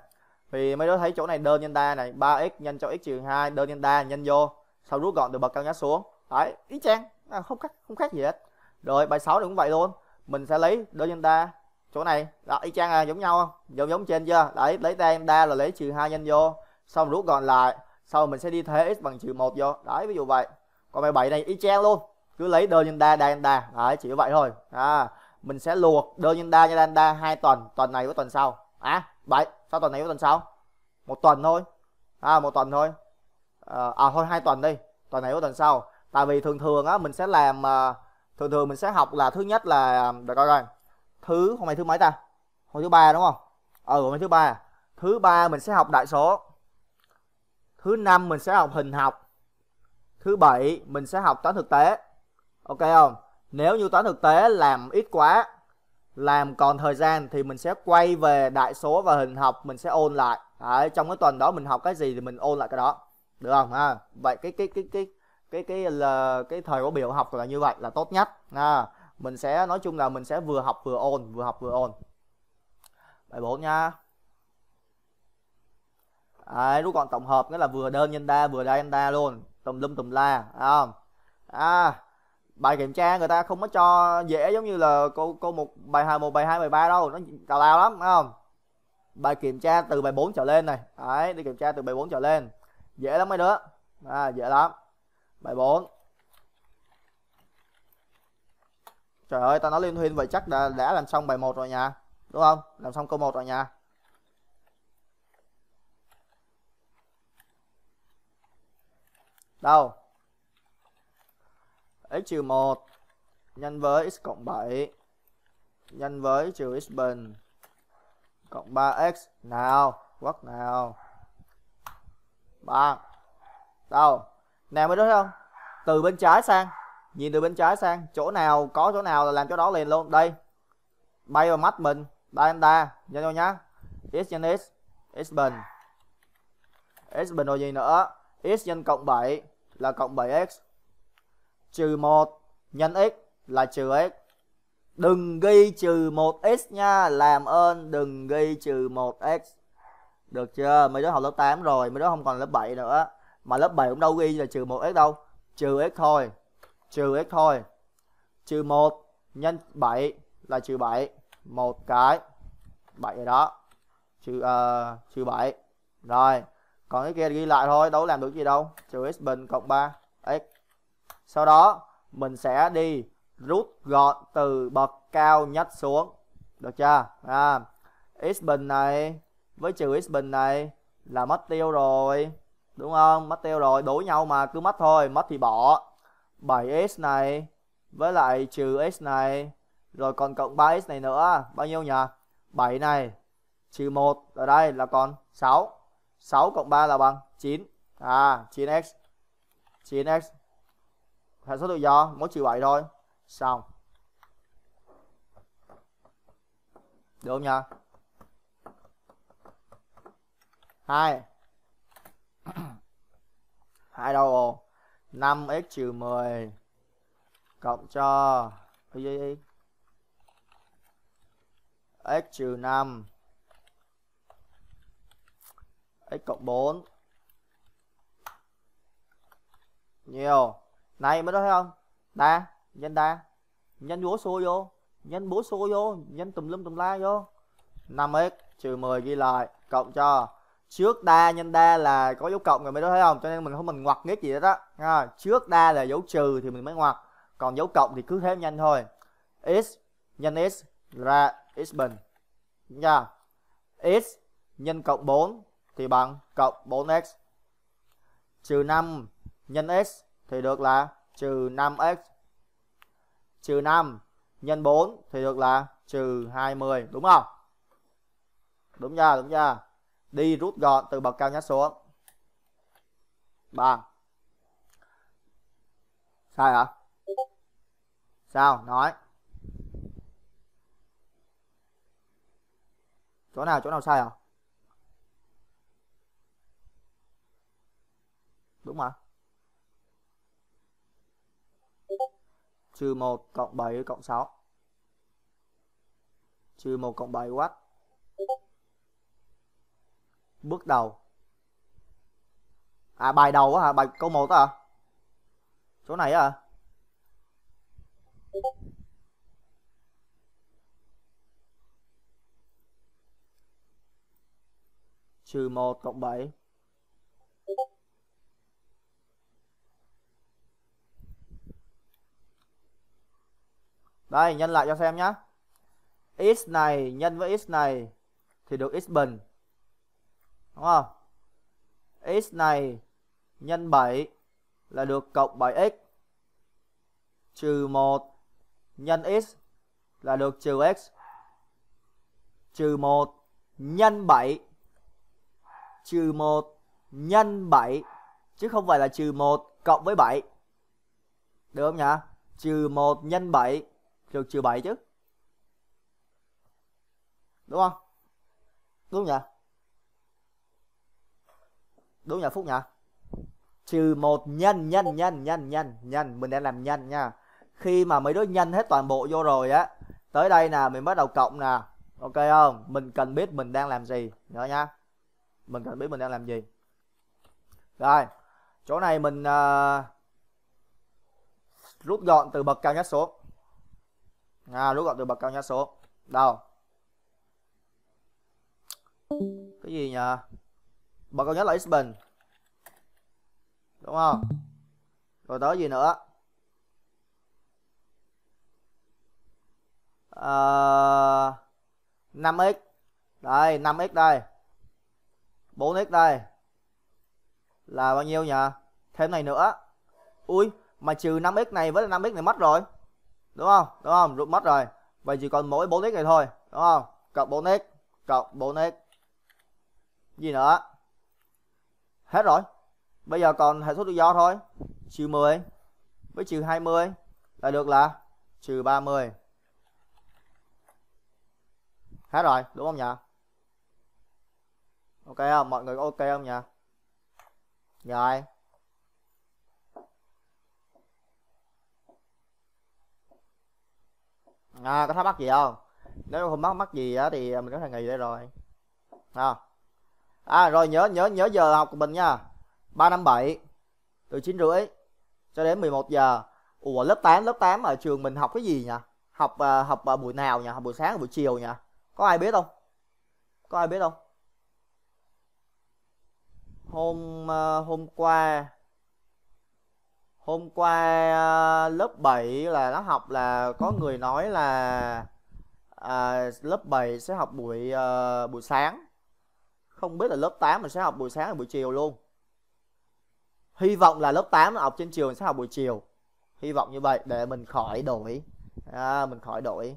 thì mới đó thấy chỗ này đơn nhân đa này 3x nhân cho x trừ hai đơn nhân đa nhân vô sau rút gọn từ bậc cao nhất xuống đấy ý chang à, không khác không khác gì hết rồi bài 6 này cũng vậy luôn mình sẽ lấy delta chỗ này đó, y chang à, giống nhau không giống giống trên chưa đấy lấy delta là lấy trừ hai nhân vô xong rút gọn lại sau mình sẽ đi thế x bằng trừ một vô đấy ví dụ vậy còn bài 7 này y chang luôn cứ lấy delta delta đấy chỉ vậy thôi à mình sẽ luộc delta cho delta hai tuần tuần này với tuần sau à bảy sau tuần này với tuần sau một tuần thôi à một tuần thôi à, à thôi hai tuần đi tuần này với tuần sau tại vì thường thường á mình sẽ làm uh, thường thường mình sẽ học là thứ nhất là để coi coi thứ hôm nay thứ mấy ta hôm thứ ba đúng không ừ hôm nay thứ ba thứ ba mình sẽ học đại số thứ năm mình sẽ học hình học thứ bảy mình sẽ học toán thực tế ok không nếu như toán thực tế làm ít quá làm còn thời gian thì mình sẽ quay về đại số và hình học mình sẽ ôn lại Đấy, trong cái tuần đó mình học cái gì thì mình ôn lại cái đó được không ha vậy cái cái cái cái cái cái là cái thời của biểu học là như vậy là tốt nhất à, mình sẽ nói chung là mình sẽ vừa học vừa ôn vừa học vừa ôn bài 4 nha à, rút gọn tổng hợp nghĩa là vừa đơn nhân đa vừa đa nhân đa luôn tùm lum tùm la à, à bài kiểm tra người ta không có cho dễ giống như là cô cô một bài hai một bài hai bài ba đâu nó tào lao lắm phải không bài kiểm tra từ bài 4 trở lên này đấy đi kiểm tra từ bài 4 trở lên dễ lắm mấy đứa à, dễ lắm Bài 4 Trời ơi, tao nói liên thuyên vậy chắc đã, đã làm xong bài 1 rồi nha. Đúng không? Làm xong câu 1 rồi nha. Đâu? x trừ 1 nhân với x cộng 7 nhân với trừ x bình cộng 3x nào, quất nào. 3. Đâu? nào mới đó không từ bên trái sang nhìn từ bên trái sang chỗ nào có chỗ nào là làm chỗ đó liền luôn đây bay vào mắt mình đây anh ta nhớ nhau nhá x nhân x x bình x bình rồi gì nữa x nhân cộng 7 là cộng 7x trừ 1 nhân x là trừ x đừng ghi trừ 1x nha làm ơn đừng ghi trừ 1x được chưa mấy đứa học lớp 8 rồi mấy đứa không còn lớp 7 nữa mà lớp 7 cũng đâu ghi là trừ 1x đâu trừ x thôi trừ x thôi trừ 1 nhân 7 là trừ 7 một cái 7 rồi đó trừ uh, trừ 7 rồi còn cái kia ghi lại thôi đâu làm được gì đâu trừ x bình cộng 3 x sau đó mình sẽ đi rút gọn từ bậc cao nhất xuống được chưa à, x bình này với trừ x bình này là mất tiêu rồi đúng không mất tiêu rồi đổ nhau mà cứ mất thôi mất thì bỏ 7x này với lại trừ x này rồi còn cộng 3x này nữa bao nhiêu nhỉ 7 này trừ 1 ở đây là còn 6 6 cộng 3 là bằng 9 à 9x 9x hệ số tự do mỗi trừ 7 thôi xong được không nhỉ 2 hai đâu 5x trừ 10 cộng cho x trừ 5 x cộng 4 nhiều này mới đó thấy không đa nhân đa nhân bố số vô nhân bố số vô nhân tùm lum tùm la vô 5x trừ 10 ghi lại cộng cho trước đa nhân đa là có dấu cộng rồi mới đó thấy không cho nên mình không mình ngoặt nghếch gì hết đó à, trước đa là dấu trừ thì mình mới ngoặt còn dấu cộng thì cứ thế nhanh thôi x nhân x ra x bình nha x nhân cộng 4 thì bằng cộng 4x trừ 5 nhân x thì được là trừ 5x trừ 5 nhân 4 thì được là trừ 20 đúng không đúng nha đúng nha đi rút gọn từ bậc cao nhất xuống ba sai hả sao nói chỗ nào chỗ nào sai hả đúng mà trừ một cộng bảy cộng sáu. trừ một cộng bảy watt bước đầu à bài đầu á hả bài câu một á hả chỗ này á hả trừ 1 cộng 7 Đây nhân lại cho xem nhá X này nhân với X này Thì được X bình đúng không x này nhân 7 là được cộng 7x trừ 1 nhân x là được trừ x trừ 1 nhân 7 trừ 1 nhân 7 chứ không phải là trừ 1 cộng với 7 được không nhỉ trừ 1 nhân 7 được trừ 7 chứ đúng không đúng không nhỉ đúng nhờ phúc nhỉ trừ một nhân nhân nhân nhân nhân nhân mình đang làm nhân nha khi mà mấy đứa nhân hết toàn bộ vô rồi á tới đây nè mình bắt đầu cộng nè ok không mình cần biết mình đang làm gì nhớ nha mình cần biết mình đang làm gì rồi chỗ này mình uh, rút gọn từ bậc cao nhất xuống à, rút gọn từ bậc cao nhất xuống đâu cái gì nhờ bậc cao nhớ là x bình đúng không rồi tới gì nữa à, 5x đây 5x đây 4x đây là bao nhiêu nhỉ thêm này nữa ui mà trừ 5x này với 5x này mất rồi đúng không đúng không rút mất rồi vậy chỉ còn mỗi 4x này thôi đúng không cộng 4x cộng 4x gì nữa hết rồi bây giờ còn hệ số tự do thôi trừ 10 với trừ 20 là được là trừ 30 hết rồi đúng không nhỉ ok không mọi người ok không nhỉ rồi à có thắc mắc gì không nếu không mắc mắc gì á thì mình có thể nghỉ đây rồi à à rồi nhớ nhớ nhớ giờ học của mình nha ba năm bảy từ chín rưỡi cho đến 11 giờ ủa lớp 8 lớp 8 ở trường mình học cái gì nhỉ học uh, học uh, buổi nào nhỉ học buổi sáng buổi chiều nhỉ có ai biết không có ai biết không hôm uh, hôm qua hôm qua uh, lớp 7 là nó học là có người nói là uh, lớp 7 sẽ học buổi uh, buổi sáng không biết là lớp 8 mình sẽ học buổi sáng hay buổi chiều luôn hy vọng là lớp 8 học trên trường sẽ học buổi chiều hy vọng như vậy để mình khỏi đổi à, mình khỏi đổi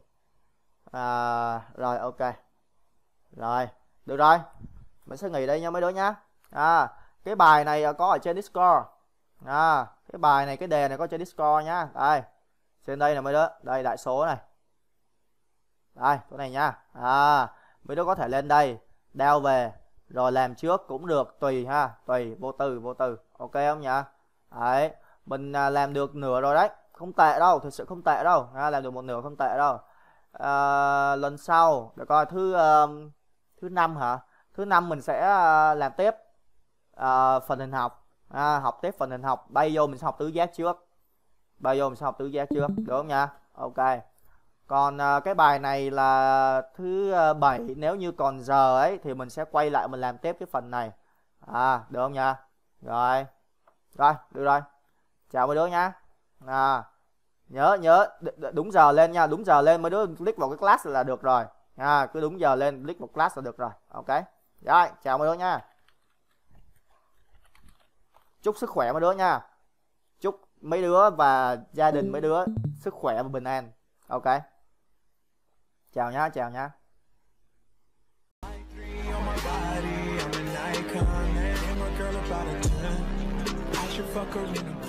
à, rồi ok rồi được rồi mình sẽ nghỉ đây nha mấy đứa nhá à, cái bài này à, có ở trên discord à, cái bài này cái đề này có trên discord nhá đây trên đây là mấy đứa đây đại số này đây chỗ này nha à mấy đứa có thể lên đây đeo về rồi làm trước cũng được tùy ha tùy vô từ vô từ ok không nhỉ đấy mình à, làm được nửa rồi đấy không tệ đâu thực sự không tệ đâu ha, làm được một nửa không tệ đâu à, lần sau để coi thứ uh, thứ năm hả thứ năm mình sẽ à, làm tiếp uh, phần hình học à, học tiếp phần hình học bay vô mình sẽ học tứ giác trước bay vô mình sẽ học tứ giác trước đúng không nhỉ? ok còn à, cái bài này là thứ à, bảy nếu như còn giờ ấy thì mình sẽ quay lại mình làm tiếp cái phần này à được không nha rồi rồi được rồi chào mấy đứa nha à nhớ nhớ đúng giờ lên nha đúng giờ lên mấy đứa click vào cái class là được rồi à cứ đúng giờ lên click vào class là được rồi ok rồi chào mấy đứa nha chúc sức khỏe mấy đứa nha chúc mấy đứa và gia đình mấy đứa sức khỏe và bình an ok chào nhá chào nhá fuck her in a